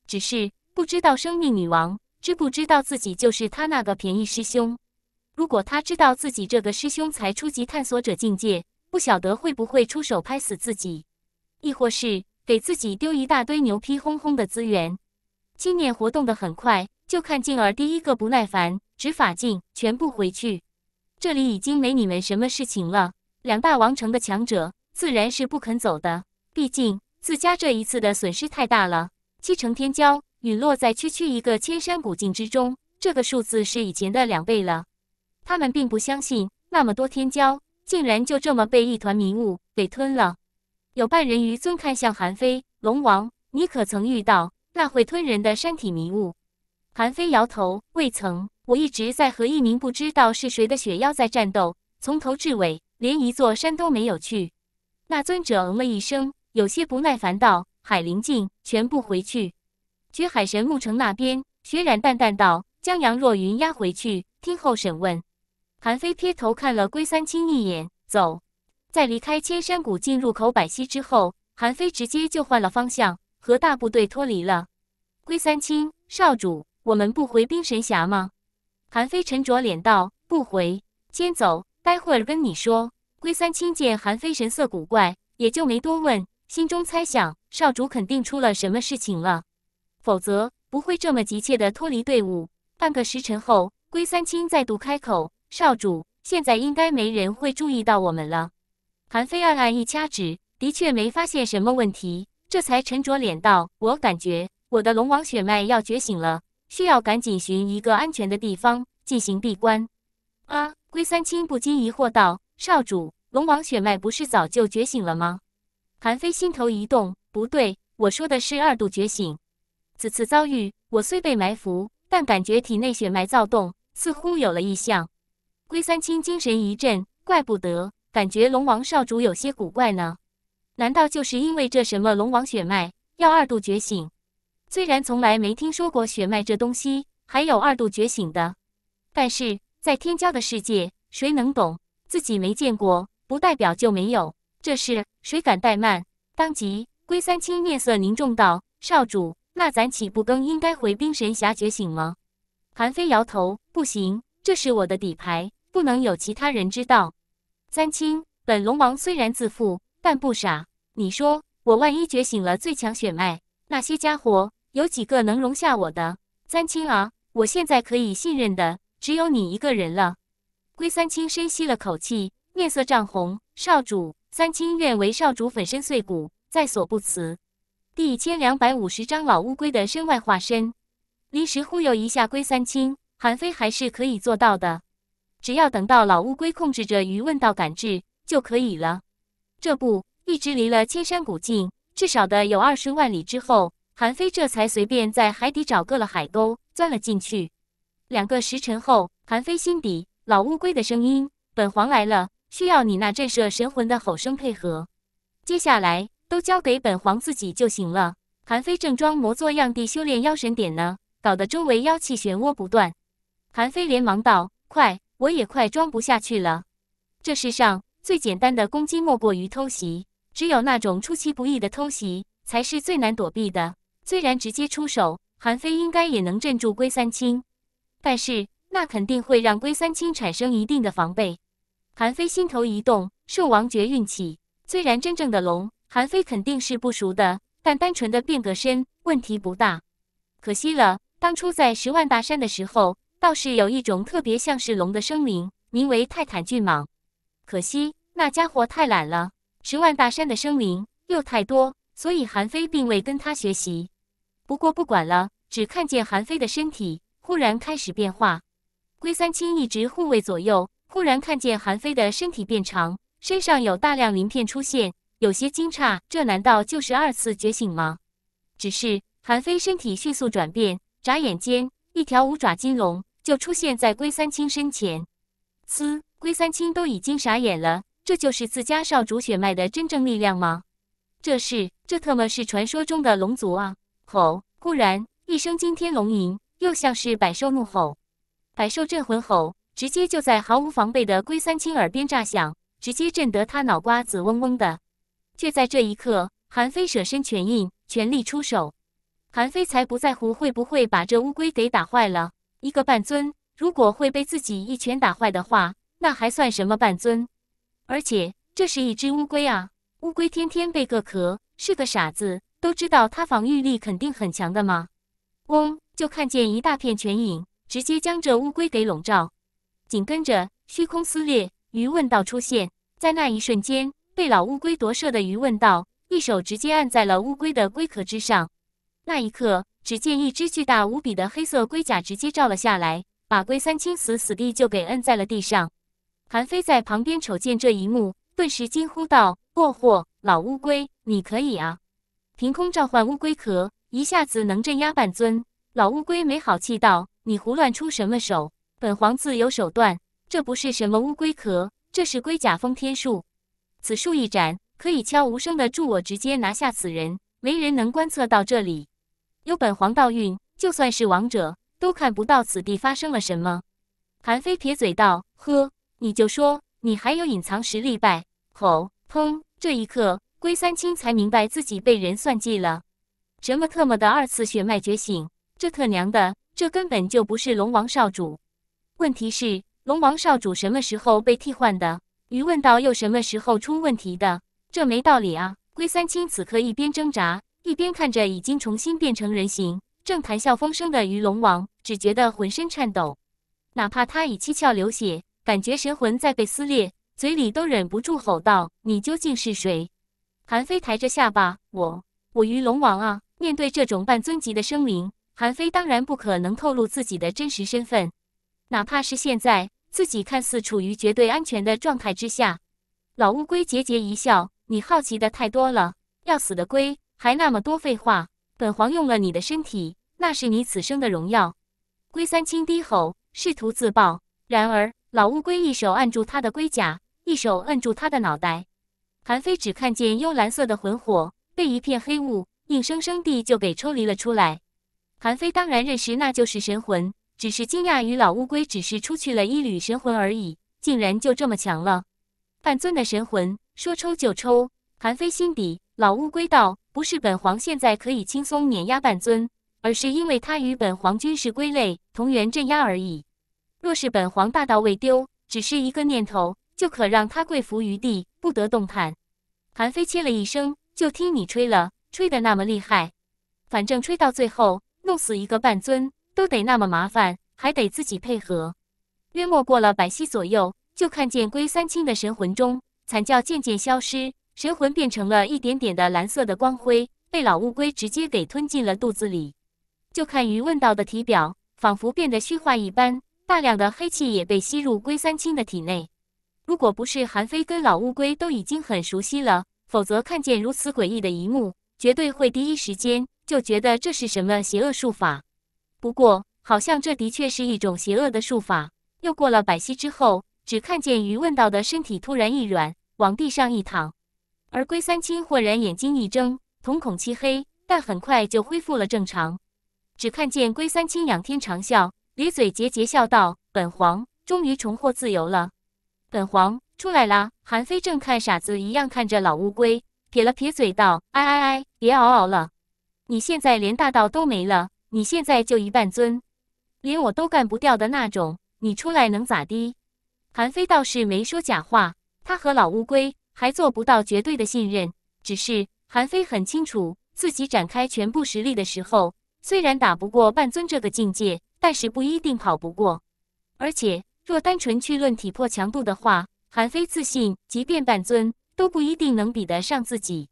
只是不知道生命女王知不知道自己就是他那个便宜师兄。如果他知道自己这个师兄才初级探索者境界，不晓得会不会出手拍死自己，亦或是给自己丢一大堆牛批哄哄的资源？青年活动的很快，就看静儿第一个不耐烦，执法镜全部回去。这里已经没你们什么事情了。两大王城的强者自然是不肯走的，毕竟自家这一次的损失太大了，七成天骄陨落在区区一个千山古境之中，这个数字是以前的两倍了。他们并不相信，那么多天骄竟然就这么被一团迷雾给吞了。有半人鱼尊看向韩非，龙王，你可曾遇到那会吞人的山体迷雾？韩非摇头，未曾。我一直在和一名不知道是谁的雪妖在战斗，从头至尾连一座山都没有去。那尊者嗯了一声，有些不耐烦道：“海灵境，全部回去，去海神墓城那边。”雪染淡淡道：“将杨若云押回去，听候审问。”韩非撇头看了龟三清一眼，走。在离开千山谷进入口百息之后，韩非直接就换了方向，和大部队脱离了。龟三清，少主，我们不回冰神峡吗？韩非沉着脸道：“不回，先走，待会儿跟你说。”龟三清见韩非神色古怪，也就没多问，心中猜想少主肯定出了什么事情了，否则不会这么急切的脱离队伍。半个时辰后，龟三清再度开口。少主，现在应该没人会注意到我们了。韩非暗暗一掐指，的确没发现什么问题，这才沉着脸道：“我感觉我的龙王血脉要觉醒了，需要赶紧寻一个安全的地方进行闭关。”啊！龟三清不禁疑惑道：“少主，龙王血脉不是早就觉醒了吗？”韩非心头一动，不对，我说的是二度觉醒。此次遭遇，我虽被埋伏，但感觉体内血脉躁动，似乎有了异象。龟三清精神一振，怪不得感觉龙王少主有些古怪呢。难道就是因为这什么龙王血脉要二度觉醒？虽然从来没听说过血脉这东西还有二度觉醒的，但是在天骄的世界，谁能懂？自己没见过不代表就没有。这事谁敢怠慢？当即，龟三清面色凝重道：“少主，那咱岂不更应该回冰神峡觉醒吗？”韩飞摇头：“不行，这是我的底牌。”不能有其他人知道。三清，本龙王虽然自负，但不傻。你说，我万一觉醒了最强血脉，那些家伙有几个能容下我的？三清啊，我现在可以信任的只有你一个人了。龟三清深吸了口气，面色涨红：“少主，三清愿为少主粉身碎骨，在所不辞。”第一千两百五十章老乌龟的身外化身，临时忽悠一下龟三清，韩非还是可以做到的。只要等到老乌龟控制着鱼问道赶至就可以了。这不，一直离了千山古近，至少的有二十万里之后，韩非这才随便在海底找个了海沟钻了进去。两个时辰后，韩非心底老乌龟的声音：“本皇来了，需要你那震慑神魂的吼声配合，接下来都交给本皇自己就行了。”韩非正装模作样地修炼妖神点呢，搞得周围妖气漩涡不断。韩非连忙道：“快！”我也快装不下去了。这世上最简单的攻击莫过于偷袭，只有那种出其不意的偷袭才是最难躲避的。虽然直接出手，韩非应该也能镇住龟三清，但是那肯定会让龟三清产生一定的防备。韩非心头一动，兽王绝运起。虽然真正的龙，韩非肯定是不熟的，但单纯的变个身，问题不大。可惜了，当初在十万大山的时候。倒是有一种特别像是龙的生灵，名为泰坦巨蟒。可惜那家伙太懒了，十万大山的生灵又太多，所以韩非并未跟他学习。不过不管了，只看见韩非的身体忽然开始变化。龟三清一直护卫左右，忽然看见韩非的身体变长，身上有大量鳞片出现，有些惊诧，这难道就是二次觉醒吗？只是韩非身体迅速转变，眨眼间，一条五爪金龙。就出现在龟三清身前，呲！龟三清都已经傻眼了，这就是自家少主血脉的真正力量吗？这是，这特么是传说中的龙族啊！吼！忽然一声惊天龙吟，又像是百兽怒吼，百兽震魂吼直接就在毫无防备的龟三清耳边炸响，直接震得他脑瓜子嗡嗡的。却在这一刻，韩非舍身全印，全力出手。韩非才不在乎会不会把这乌龟给打坏了。一个半尊，如果会被自己一拳打坏的话，那还算什么半尊？而且这是一只乌龟啊！乌龟天天背个壳，是个傻子都知道它防御力肯定很强的吗？嗡！就看见一大片拳影，直接将这乌龟给笼罩。紧跟着虚空撕裂，鱼问道出现。在那一瞬间，被老乌龟夺舍的鱼问道，一手直接按在了乌龟的龟壳之上。那一刻。只见一只巨大无比的黑色龟甲直接照了下来，把龟三清死死地就给摁在了地上。韩飞在旁边瞅见这一幕，顿时惊呼道：“嚯嚯，老乌龟，你可以啊！凭空召唤乌龟壳，一下子能镇压半尊。”老乌龟没好气道：“你胡乱出什么手？本皇自有手段。这不是什么乌龟壳，这是龟甲封天术。此术一展，可以悄无声地助我直接拿下此人，没人能观测到这里。”有本皇道运，就算是王者都看不到此地发生了什么。韩非撇嘴道：“呵，你就说你还有隐藏实力呗。”吼！砰！这一刻，龟三清才明白自己被人算计了。什么特么的二次血脉觉醒？这特娘的，这根本就不是龙王少主。问题是，龙王少主什么时候被替换的？余问道又什么时候出问题的？这没道理啊！龟三清此刻一边挣扎。一边看着已经重新变成人形、正谈笑风生的鱼龙王，只觉得浑身颤抖。哪怕他已七窍流血，感觉神魂在被撕裂，嘴里都忍不住吼道：“你究竟是谁？”韩非抬着下巴：“我，我鱼龙王啊！”面对这种半尊级的生灵，韩非当然不可能透露自己的真实身份。哪怕是现在自己看似处于绝对安全的状态之下，老乌龟桀桀一笑：“你好奇的太多了，要死的龟！”还那么多废话！本皇用了你的身体，那是你此生的荣耀。龟三清低吼，试图自爆，然而老乌龟一手按住他的龟甲，一手摁住他的脑袋。韩非只看见幽蓝色的魂火被一片黑雾硬生生地就给抽离了出来。韩非当然认识，那就是神魂，只是惊讶于老乌龟只是出去了一缕神魂而已，竟然就这么强了。半尊的神魂说抽就抽，韩非心底。老乌龟道：“不是本皇现在可以轻松碾压半尊，而是因为他与本皇均是龟类，同源镇压而已。若是本皇大道未丢，只是一个念头，就可让他跪伏于地，不得动弹。”韩非切了一声：“就听你吹了，吹得那么厉害，反正吹到最后，弄死一个半尊都得那么麻烦，还得自己配合。”约莫过了百息左右，就看见龟三清的神魂中惨叫渐渐消失。神魂变成了一点点的蓝色的光辉，被老乌龟直接给吞进了肚子里。就看鱼问道的体表，仿佛变得虚化一般，大量的黑气也被吸入龟三清的体内。如果不是韩非跟老乌龟都已经很熟悉了，否则看见如此诡异的一幕，绝对会第一时间就觉得这是什么邪恶术法。不过，好像这的确是一种邪恶的术法。又过了百息之后，只看见鱼问道的身体突然一软，往地上一躺。而龟三清豁然眼睛一睁，瞳孔漆黑，但很快就恢复了正常。只看见龟三清仰天长啸，咧嘴桀桀笑道：“本皇终于重获自由了，本皇出来啦！”韩非正看傻子一样看着老乌龟，撇了撇嘴道：“哎哎哎，别嗷嗷了！你现在连大道都没了，你现在就一半尊，连我都干不掉的那种，你出来能咋的？”韩非倒是没说假话，他和老乌龟。还做不到绝对的信任，只是韩非很清楚，自己展开全部实力的时候，虽然打不过半尊这个境界，但是不一定跑不过。而且若单纯去论体魄强度的话，韩非自信，即便半尊都不一定能比得上自己。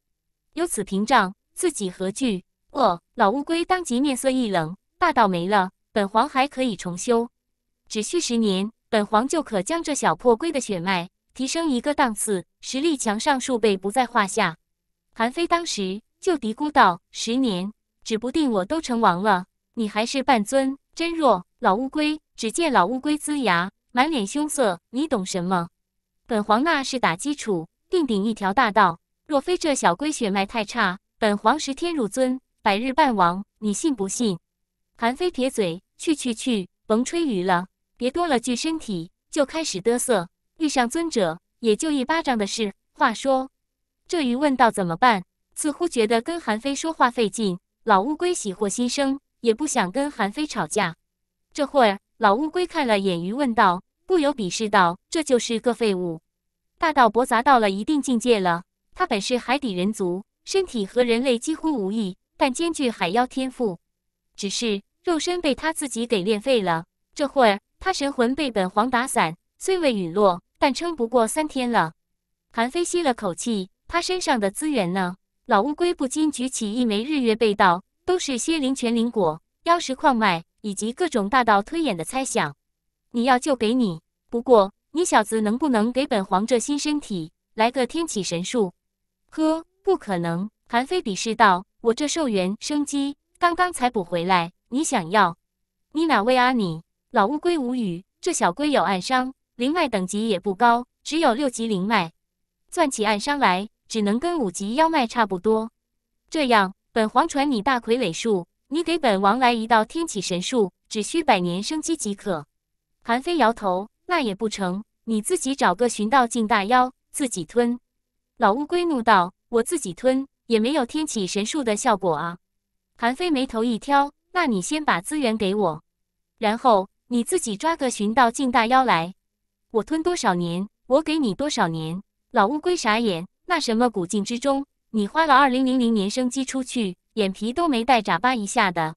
有此屏障，自己何惧？哦，老乌龟当即面色一冷，大道没了，本皇还可以重修，只需十年，本皇就可将这小破龟的血脉。提升一个档次，实力强上数倍不在话下。韩非当时就嘀咕道：“十年，指不定我都成王了，你还是半尊，真弱！老乌龟。”只见老乌龟呲牙，满脸凶色：“你懂什么？本皇那是打基础，定鼎一条大道。若非这小龟血脉太差，本皇十天入尊，百日半王，你信不信？”韩非撇嘴：“去去去，甭吹鱼了，别多了句身体就开始嘚瑟。”遇上尊者，也就一巴掌的事。话说，这鱼问道怎么办？似乎觉得跟韩非说话费劲。老乌龟喜获新生，也不想跟韩非吵架。这会儿，老乌龟看了眼鱼，问道，不由鄙视道：“这就是个废物！大道博杂到了一定境界了。他本是海底人族，身体和人类几乎无异，但兼具海妖天赋。只是肉身被他自己给练废了。这会儿，他神魂被本皇打散，虽未陨落。”但撑不过三天了。韩非吸了口气，他身上的资源呢？老乌龟不禁举起一枚日月被道，都是仙灵、全灵果、妖石矿脉以及各种大道推演的猜想。你要就给你，不过你小子能不能给本皇这新身体来个天启神术？呵，不可能！韩非鄙视道：“我这寿元生机刚刚才补回来，你想要？你哪位啊你？”老乌龟无语，这小龟有暗伤。灵脉等级也不高，只有六级灵脉，攥起暗伤来，只能跟五级妖脉差不多。这样，本皇传你大傀儡术，你给本王来一道天启神术，只需百年生机即可。韩非摇头，那也不成，你自己找个寻道境大妖，自己吞。老乌龟怒道：“我自己吞也没有天启神术的效果啊！”韩非眉头一挑，那你先把资源给我，然后你自己抓个寻道境大妖来。我吞多少年，我给你多少年。老乌龟傻眼，那什么古镜之中，你花了二零零零年生机出去，眼皮都没带眨巴一下的，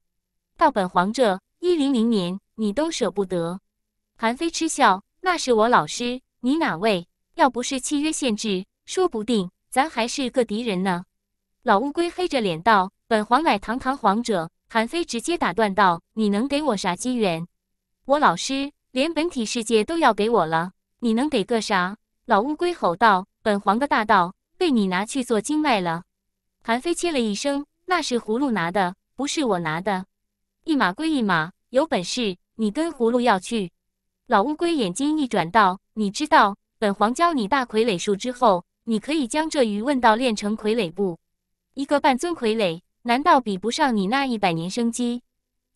到本皇这一零零年，你都舍不得。韩非嗤笑，那是我老师，你哪位？要不是契约限制，说不定咱还是个敌人呢。老乌龟黑着脸道：“本皇乃堂堂皇者。”韩非直接打断道：“你能给我啥机缘？我老师。”连本体世界都要给我了，你能给个啥？老乌龟吼道：“本皇的大道被你拿去做经脉了。”韩非切了一声：“那是葫芦拿的，不是我拿的。一码归一码，有本事你跟葫芦要去。”老乌龟眼睛一转道：“你知道，本皇教你大傀儡术之后，你可以将这鱼问到练成傀儡不？一个半尊傀儡，难道比不上你那一百年生机？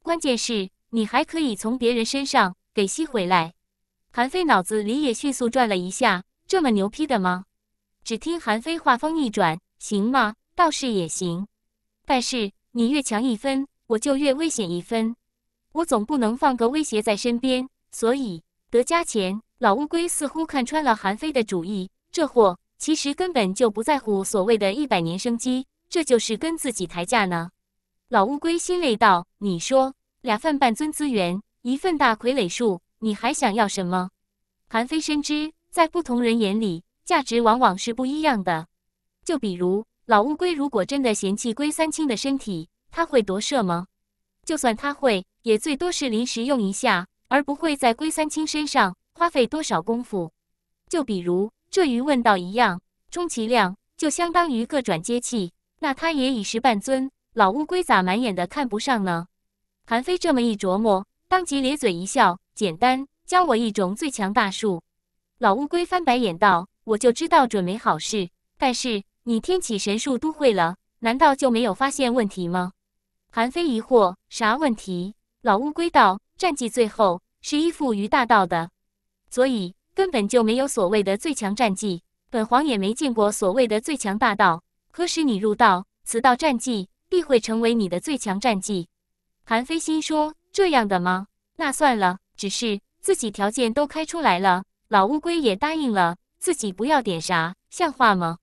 关键是，你还可以从别人身上。”给吸回来，韩非脑子里也迅速转了一下，这么牛批的吗？只听韩非话锋一转，行吗？倒是也行，但是你越强一分，我就越危险一分，我总不能放个威胁在身边，所以得加钱。老乌龟似乎看穿了韩非的主意，这货其实根本就不在乎所谓的一百年生机，这就是跟自己抬价呢。老乌龟心累道：“你说俩饭半尊资源。”一份大傀儡术，你还想要什么？韩非深知，在不同人眼里，价值往往是不一样的。就比如老乌龟，如果真的嫌弃龟三清的身体，他会夺舍吗？就算他会，也最多是临时用一下，而不会在龟三清身上花费多少功夫。就比如这鱼问道一样，充其量就相当于个转接器，那他也已时半尊，老乌龟咋满眼的看不上呢？韩非这么一琢磨。当即咧嘴一笑，简单教我一种最强大术。老乌龟翻白眼道：“我就知道准没好事。但是你天启神术都会了，难道就没有发现问题吗？”韩非疑惑：“啥问题？”老乌龟道：“战绩最后是依附于大道的，所以根本就没有所谓的最强战绩。本皇也没见过所谓的最强大道。可使你入道，此道战绩必会成为你的最强战绩。”韩非心说。这样的吗？那算了，只是自己条件都开出来了，老乌龟也答应了，自己不要点啥，像话吗？